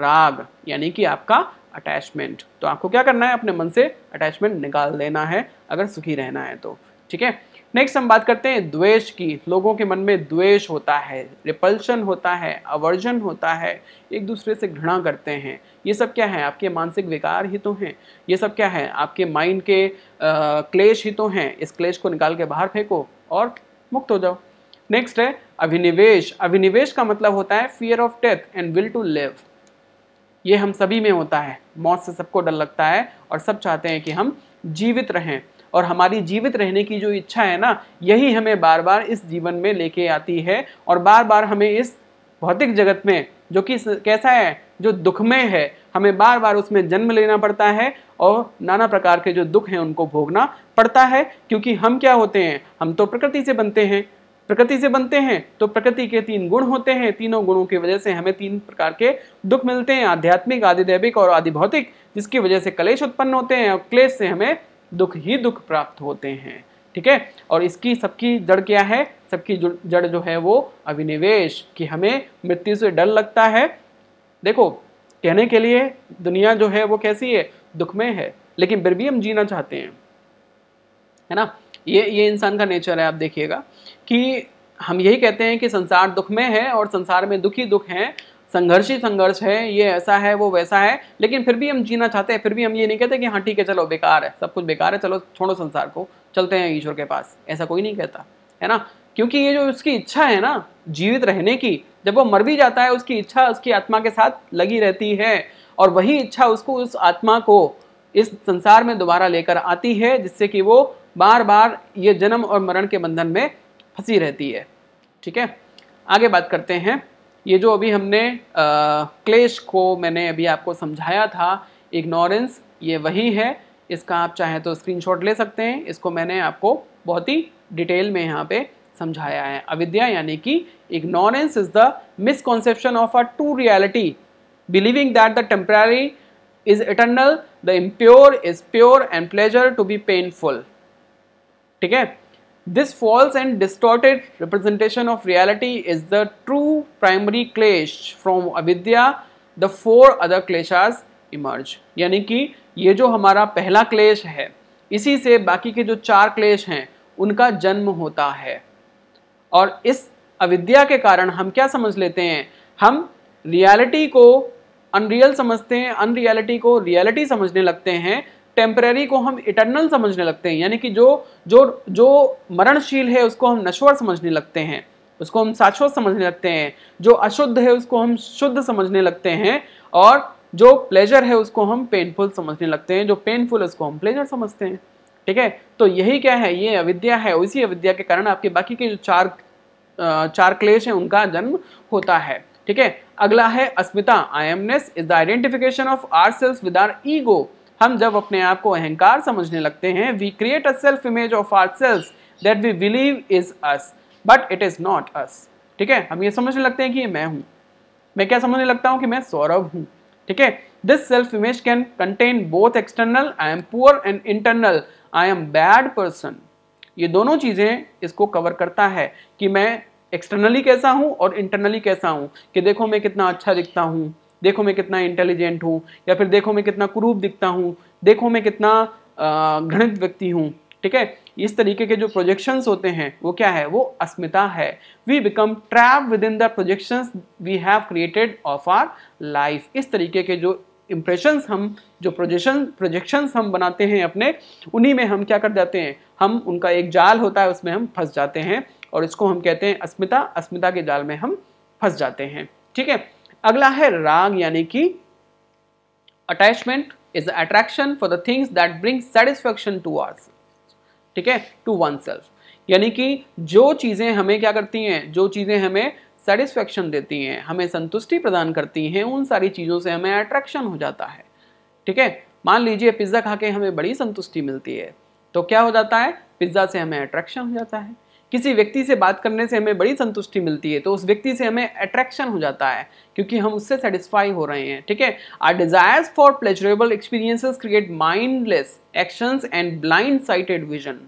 राग यानी कि आपका अटैचमेंट तो आपको क्या करना है अपने मन से अटैचमेंट निकाल देना है अगर सुखी रहना है तो ठीक है नेक्स्ट हम बात करते हैं द्वेष की लोगों के मन में द्वेष होता है रिपल्शन होता है अवर्जन होता है एक दूसरे से घृणा करते हैं ये सब क्या है आपके मानसिक विकार ही तो हैं ये सब क्या है आपके माइंड के आ, क्लेश ही तो हैं इस क्लेश को निकाल के बाहर फेंको और मुक्त हो जाओ नेक्स्ट है अभिनिवेश अभिनिवेश का मतलब होता है fear of death and will to live ये हम सभी में होता है मौत से सबको डर लगता है और सब चाहते हैं कि हम जीवित रहें और हमारी जीवित रहने की जो इच्छा है ना यही हमें बार बार इस जीवन में लेके आती है और बार बार हमें इस भौतिक जगत में जो कि कैसा है जो दुखमय है हमें बार बार उसमें जन्म लेना पड़ता है और नाना प्रकार के जो दुख हैं उनको भोगना पड़ता है क्योंकि हम क्या होते हैं हम तो प्रकृति से बनते हैं प्रकृति से बनते हैं तो प्रकृति के तीन गुण होते हैं तीनों गुणों की वजह से हमें तीन प्रकार के दुख मिलते हैं आध्यात्मिक आदिदैविक और आदि भौतिक जिसकी वजह से क्लेश उत्पन्न होते हैं और क्लेश से हमें दुख ही दुख प्राप्त होते हैं ठीक है और इसकी सबकी जड़ क्या है सबकी जड़ जो है वो अभिनिवेश कि हमें मृत्यु से डर लगता है देखो कहने के लिए दुनिया जो है वो कैसी है दुख में है लेकिन फिर भी हम जीना चाहते हैं है ना ये ये इंसान का नेचर है आप देखिएगा कि हम यही कहते हैं कि संसार दुख में है और संसार में दुखी दुख हैं संघर्ष ही संघर्ष है ये ऐसा है वो वैसा है लेकिन फिर भी हम जीना चाहते हैं फिर भी हम ये नहीं कहते कि हाँ ठीक है चलो बेकार है सब कुछ बेकार है चलो छोड़ो संसार को चलते हैं ईश्वर के पास ऐसा कोई नहीं कहता है ना क्योंकि ये जो उसकी इच्छा है ना जीवित रहने की जब वो मर भी जाता है उसकी इच्छा उसकी आत्मा के साथ लगी रहती है और वही इच्छा उसको उस आत्मा को इस संसार में दोबारा लेकर आती है जिससे कि वो बार बार ये जन्म और मरण के बंधन में फंसी रहती है ठीक है आगे बात करते हैं ये जो अभी हमने क्लेश को मैंने अभी आपको समझाया था इग्नोरेंस ये वही है इसका आप चाहें तो स्क्रीनशॉट ले सकते हैं इसको मैंने आपको बहुत ही डिटेल में यहाँ पे समझाया है अविद्या यानी कि ignorance is the misconception of a to reality believing that the temporary is eternal the impure is pure and pleasure to be painful ठीक है this false and distorted representation of reality is the true primary klesha from avidya the four other kleshas emerge यानी कि ये जो हमारा पहला क्लेश है इसी से बाकी के जो चार क्लेश हैं उनका जन्म होता है और इस अविद्या के कारण हम क्या समझ लेते हैं हम रियालिटी को अनरियल समझते हैं अनरियलिटी को रियलिटी समझने लगते हैं टेम्प्रेरी को हम इटरनल समझने लगते हैं यानी कि जो जो जो मरणशील है उसको हम नश्वर समझने लगते हैं उसको हम शाश्वत समझने लगते हैं जो अशुद्ध है उसको हम शुद्ध समझने लगते हैं और जो प्लेजर है उसको हम पेनफुल समझने लगते हैं जो पेनफुल है उसको हम प्लेजर समझते हैं ठीक है तो यही क्या है ये अविद्या है उसी अविद्या के कारण आपके बाकी के जो चार चार क्लेश हैं उनका जन्म होता है ठीक है अगला है अस्मिता I amness is the identification of ourselves with our ego हम जब अपने आप को अहंकार समझने लगते हैं we create a self image of ourselves that we believe is us but it is not us ठीक है हम ये समझने लगते हैं कि ये मैं हूँ मैं क्या समझने लगता हूँ कि मैं सौरभ हूँ ठीक है this self image can contain both external I am poor and internal I am bad person ये दोनों चीज़ें इसको कवर करता है कि मैं एक्सटर्नली कैसा हूँ और इंटरनली कैसा हूँ कि देखो मैं कितना अच्छा दिखता हूँ देखो मैं कितना इंटेलिजेंट हूँ या फिर देखो मैं कितना क्रूप दिखता हूँ देखो मैं कितना घृणित व्यक्ति हूँ ठीक है इस तरीके के जो प्रोजेक्शंस होते हैं वो क्या है वो अस्मिता है we become trap within the projections we have created of our life इस तरीके के जो इम्प्रेशंस हम जो प्रोजेक्शन प्रोजेक्शंस हम बनाते हैं अपने उन्हीं में हम क्या कर जाते हैं हम उनका एक जाल होता है उसमें हम फंस जाते हैं और इसको हम कहते हैं अस्मिता अस्मिता के जाल में हम फंस जाते हैं ठीक है अगला है राग यानी कि attachment is attraction for the things that bring satisfaction to our ठीक है टू वन सेल्फ यानी कि जो चीज़ें हमें क्या करती हैं जो चीज़ें हमें सेटिस्फेक्शन देती हैं हमें संतुष्टि प्रदान करती हैं उन सारी चीज़ों से हमें अट्रैक्शन हो जाता है ठीक है मान लीजिए पिज़्ज़ा खा के हमें बड़ी संतुष्टि मिलती है तो क्या हो जाता है पिज़्ज़ा से हमें अट्रैक्शन हो जाता है किसी व्यक्ति से बात करने से हमें बड़ी संतुष्टि मिलती है तो उस व्यक्ति से हमें अट्रैक्शन हो जाता है क्योंकि हम उससे सेटिस्फाई हो रहे हैं ठीक है are desires for pleasurable experiences create mindless actions and blind sighted vision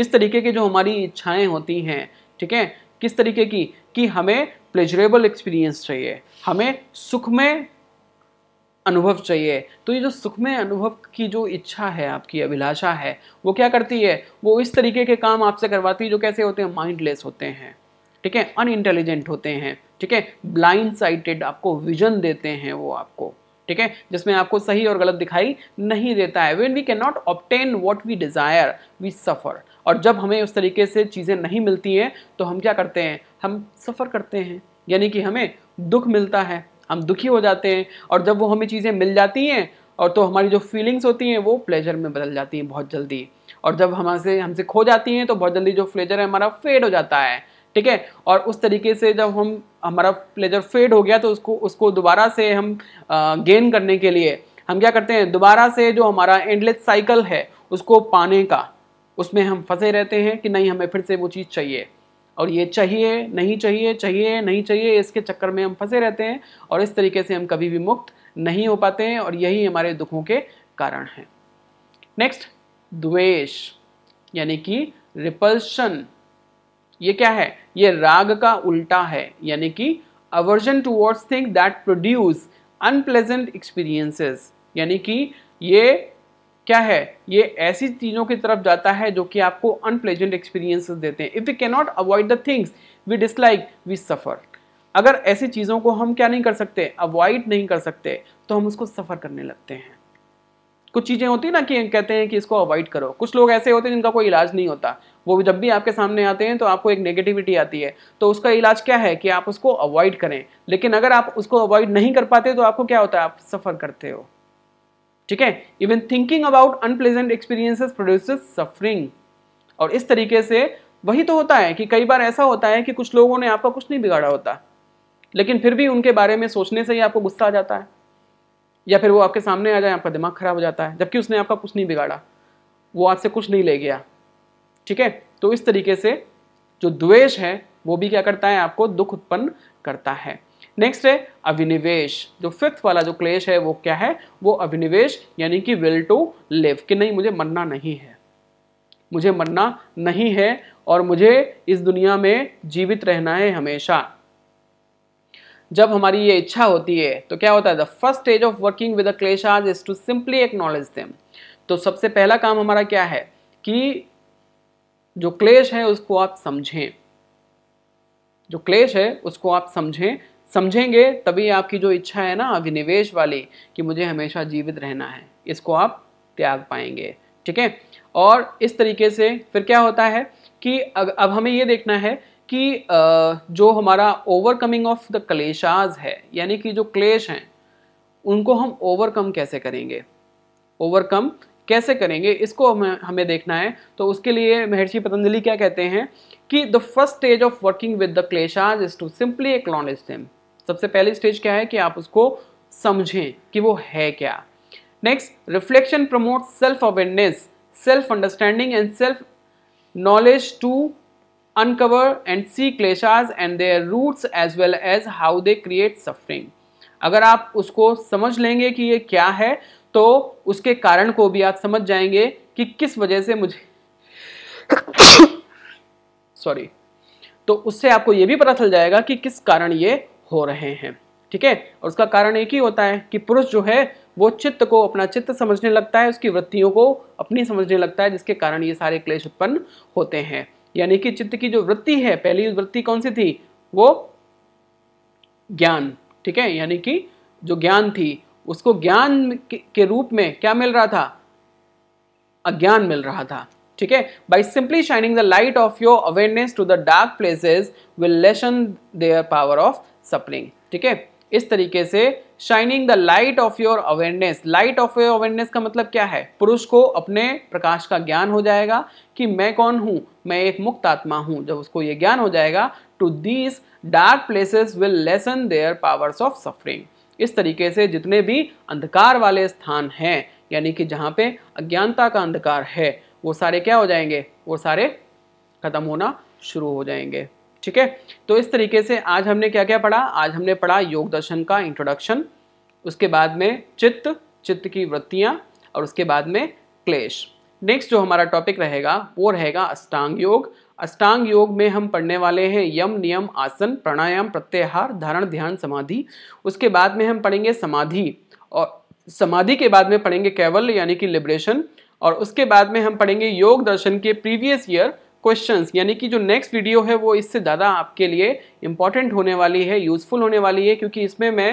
इस तरीके की जो हमारी इच्छाएं होती हैं ठीक है किस तरीके की कि हमें प्लेजरेबल एक्सपीरियंस चाहिए हमें सुख में अनुभव चाहिए तो ये जो सुखमय अनुभव की जो इच्छा है आपकी अभिलाषा है वो क्या करती है वो इस तरीके के काम आपसे करवाती है जो कैसे होते हैं माइंडलेस होते हैं ठीक है अन इंटेलिजेंट होते हैं ठीक है ब्लाइंड साइटेड आपको विजन देते हैं वो आपको ठीक है जिसमें आपको सही और गलत दिखाई नहीं देता है when we can not obtain what we desire we suffer और जब हमें उस तरीके से चीज़ें नहीं मिलती हैं तो हम क्या करते हैं हम सफ़र करते हैं यानी कि हमें दुख मिलता है हम दुखी हो जाते हैं और जब वो हमें चीज़ें मिल जाती हैं और तो हमारी जो फीलिंग्स होती हैं वो प्लेजर में बदल जाती हैं बहुत जल्दी और जब हमसे हमसे खो जाती हैं तो बहुत जल्दी जो प्लेजर है हमारा फेड हो जाता है ठीक है और उस तरीके से जब हम हमारा प्लेजर फेड हो गया तो उसको उसको दोबारा से हम गेन करने के लिए हम क्या करते हैं दोबारा से जो हमारा एंडलेस साइकिल है उसको पाने का उसमें हम फंसे रहते हैं कि नहीं हमें फिर से वो चीज़ चाहिए और ये चाहिए नहीं चाहिए चाहिए नहीं चाहिए इसके चक्कर में हम फंसे रहते हैं और इस तरीके से हम कभी भी मुक्त नहीं हो पाते हैं और यही हमारे दुखों के कारण हैं नेक्स्ट द्वेष यानी कि रिपल्शन ये क्या है ये राग का उल्टा है यानी कि aversion towards thing that produce unpleasant experiences यानी कि ये क्या है ये ऐसी चीज़ों की तरफ जाता है जो कि आपको अनप्लेजेंट एक्सपीरियंसेस देते हैं if we cannot avoid the things we dislike we suffer अगर ऐसी चीज़ों को हम क्या नहीं कर सकते अवॉइड नहीं कर सकते तो हम उसको सफ़र करने लगते हैं कुछ चीज़ें होती ना कि कहते हैं कि इसको अवॉइड करो कुछ लोग ऐसे होते हैं जिनका कोई इलाज नहीं होता वो जब भी आपके सामने आते हैं तो आपको एक नेगेटिविटी आती है तो उसका इलाज क्या है कि आप उसको अवॉइड करें लेकिन अगर आप उसको अवॉइड नहीं कर पाते तो आपको क्या होता है आप सफ़र करते हो ठीक है even thinking about unpleasant experiences produces suffering और इस तरीके से वही तो होता है कि कई बार ऐसा होता है कि कुछ लोगों ने आपका कुछ नहीं बिगाड़ा होता लेकिन फिर भी उनके बारे में सोचने से ही आपको गुस्सा आ जाता है या फिर वो आपके सामने आ जाए आपका दिमाग खराब हो जाता है जबकि उसने आपका कुछ नहीं बिगाड़ा वो आपसे कुछ नहीं ले गया ठीक है तो इस तरीके से जो द्वेष है वो भी क्या करता है आपको दुख उत्पन्न करता है नेक्स्ट है अभिनिवेश जो फिफ्थ वाला जो क्लेश है वो क्या है वो अभिनिवेश यानी कि विल टू लिव कि नहीं मुझे मरना नहीं है मुझे मरना नहीं है और मुझे इस दुनिया में जीवित रहना है हमेशा जब हमारी ये इच्छा होती है तो क्या होता है the first stage of working with kleshas is to simply acknowledge them तो सबसे पहला काम हमारा क्या है कि जो क्लेश है उसको आप समझें जो क्लेश है उसको आप समझें समझेंगे तभी आपकी जो इच्छा है ना अभिनिवेश वाली कि मुझे हमेशा जीवित रहना है इसको आप त्याग पाएंगे ठीक है और इस तरीके से फिर क्या होता है कि अब हमें ये देखना है कि जो हमारा ओवरकमिंग ऑफ द क्लेशाज है यानी कि जो क्लेश हैं उनको हम ओवरकम कैसे करेंगे ओवरकम कैसे करेंगे इसको हमें हमें देखना है तो उसके लिए महर्षि पतंजलि क्या कहते हैं कि the first stage of working with the kleshas is to simply acknowledge them सबसे पहली स्टेज क्या है कि आप उसको समझें कि वो है क्या next reflection promote self awareness self understanding and self knowledge to uncover and see kleshas and their roots as well as how they create suffering अगर आप उसको समझ लेंगे कि ये क्या है तो उसके कारण को भी आप समझ जाएंगे कि किस वजह से मुझे सॉरी तो उससे आपको यह भी पता चल जाएगा कि किस कारण ये हो रहे हैं ठीक है और उसका कारण एक ही होता है कि पुरुष जो है वो चित्त को अपना चित्त समझने लगता है उसकी वृत्तियों को अपनी समझने लगता है जिसके कारण ये सारे क्लेश उत्पन्न होते हैं यानी कि चित्त की जो वृत्ति है पहली वृत्ति कौन सी थी वो ज्ञान ठीक है यानी कि जो ज्ञान थी उसको ज्ञान के रूप में क्या मिल रहा था अज्ञान मिल रहा था ठीक है by simply shining the light of your awareness to the dark places will lessen their power of suffering ठीक है इस तरीके से shining the light of your awareness light of your awareness का मतलब क्या है पुरुष को अपने प्रकाश का ज्ञान हो जाएगा कि मैं कौन हूँ मैं एक मुक्त आत्मा हूँ जब उसको ये ज्ञान हो जाएगा to these dark places will lessen their powers of suffering इस तरीके से जितने भी अंधकार वाले स्थान हैं यानी कि जहाँ पे अज्ञानता का अंधकार है वो सारे क्या हो जाएंगे वो सारे खत्म होना शुरू हो जाएंगे ठीक है तो इस तरीके से आज हमने क्या क्या पढ़ा आज हमने पढ़ा योग दर्शन का इंट्रोडक्शन उसके बाद में चित्त चित्त की वृत्तियाँ और उसके बाद में क्लेश नेक्स्ट जो हमारा टॉपिक रहेगा वो रहेगा अष्टांग योग अष्टांग योग में हम पढ़ने वाले हैं यम नियम आसन प्राणायाम प्रत्याहार धारण ध्यान समाधि उसके बाद में हम पढ़ेंगे समाधि और समाधि के बाद में पढ़ेंगे केवल यानी कि लिबरेशन और उसके बाद में हम पढ़ेंगे योग दर्शन के प्रीवियस ईयर क्वेश्चन यानी कि जो नेक्स्ट वीडियो है वो इससे ज़्यादा आपके लिए इंपॉर्टेंट होने वाली है यूज़फुल होने वाली है क्योंकि इसमें मैं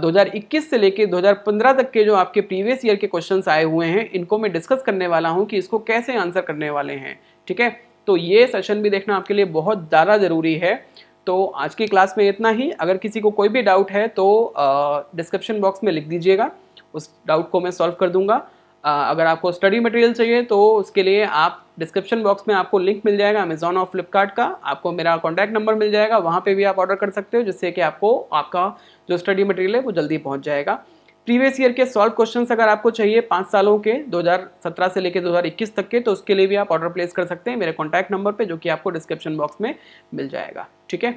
2021 से हज़ार 2015 तक के जो आपके प्रीवियस ईयर के क्वेश्चंस आए हुए हैं इनको मैं डिस्कस करने वाला हूँ कि इसको कैसे आंसर करने वाले हैं ठीक है तो ये सेशन भी देखना आपके लिए बहुत ज़्यादा ज़रूरी है तो आज की क्लास में इतना ही अगर किसी को कोई भी डाउट है तो डिस्क्रिप्शन बॉक्स में लिख दीजिएगा उस डाउट को मैं सॉल्व कर दूंगा अगर आपको स्टडी मटेरियल चाहिए तो उसके लिए आप डिस्क्रिप्शन बॉक्स में आपको लिंक मिल जाएगा अमेजोन और फ्लिपकार्ट का आपको मेरा कॉन्टैक्ट नंबर मिल जाएगा वहाँ पे भी आप ऑर्डर कर सकते हो जिससे कि आपको आपका जो स्टडी मटेरियल है वो जल्दी पहुँच जाएगा प्रीवियस ईयर के सॉल्व क्वेश्चन अगर आपको चाहिए पाँच सालों के 2017 से लेकर 2021 तक के तो उसके लिए भी आप ऑर्डर प्लेस कर सकते हैं मेरे कॉन्टैक्ट नंबर पे जो कि आपको डिस्क्रिप्शन बॉक्स में मिल जाएगा ठीक है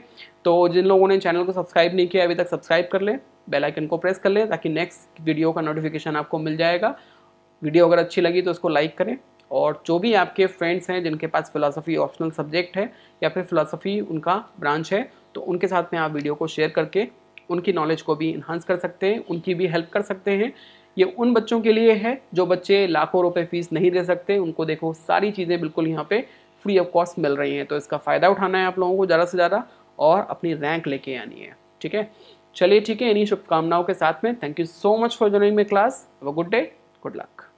तो जिन लोगों ने चैनल को सब्सक्राइब नहीं किया अभी तक सब्सक्राइब कर लें बेलाइकन आइकन को प्रेस कर लें ताकि नेक्स्ट वीडियो का नोटिफिकेशन आपको मिल जाएगा वीडियो अगर अच्छी लगी तो उसको लाइक करें और जो भी आपके फ्रेंड्स हैं जिनके पास फ़िलासफ़ी ऑप्शनल सब्जेक्ट है या फिर फ़िलासफ़ी उनका ब्रांच है तो उनके साथ में आप वीडियो को शेयर करके उनकी नॉलेज को भी इन्हांस कर सकते हैं उनकी भी हेल्प कर सकते हैं ये उन बच्चों के लिए है जो बच्चे लाखों रुपए फीस नहीं दे सकते उनको देखो सारी चीज़ें बिल्कुल यहाँ पे फ्री ऑफ कॉस्ट मिल रही हैं तो इसका फ़ायदा उठाना है आप लोगों को ज़्यादा से ज़्यादा और अपनी रैंक लेके आनी है ठीक है चलिए ठीक है इन्हीं शुभकामनाओं के साथ में thank you so much for joining my class a good day good luck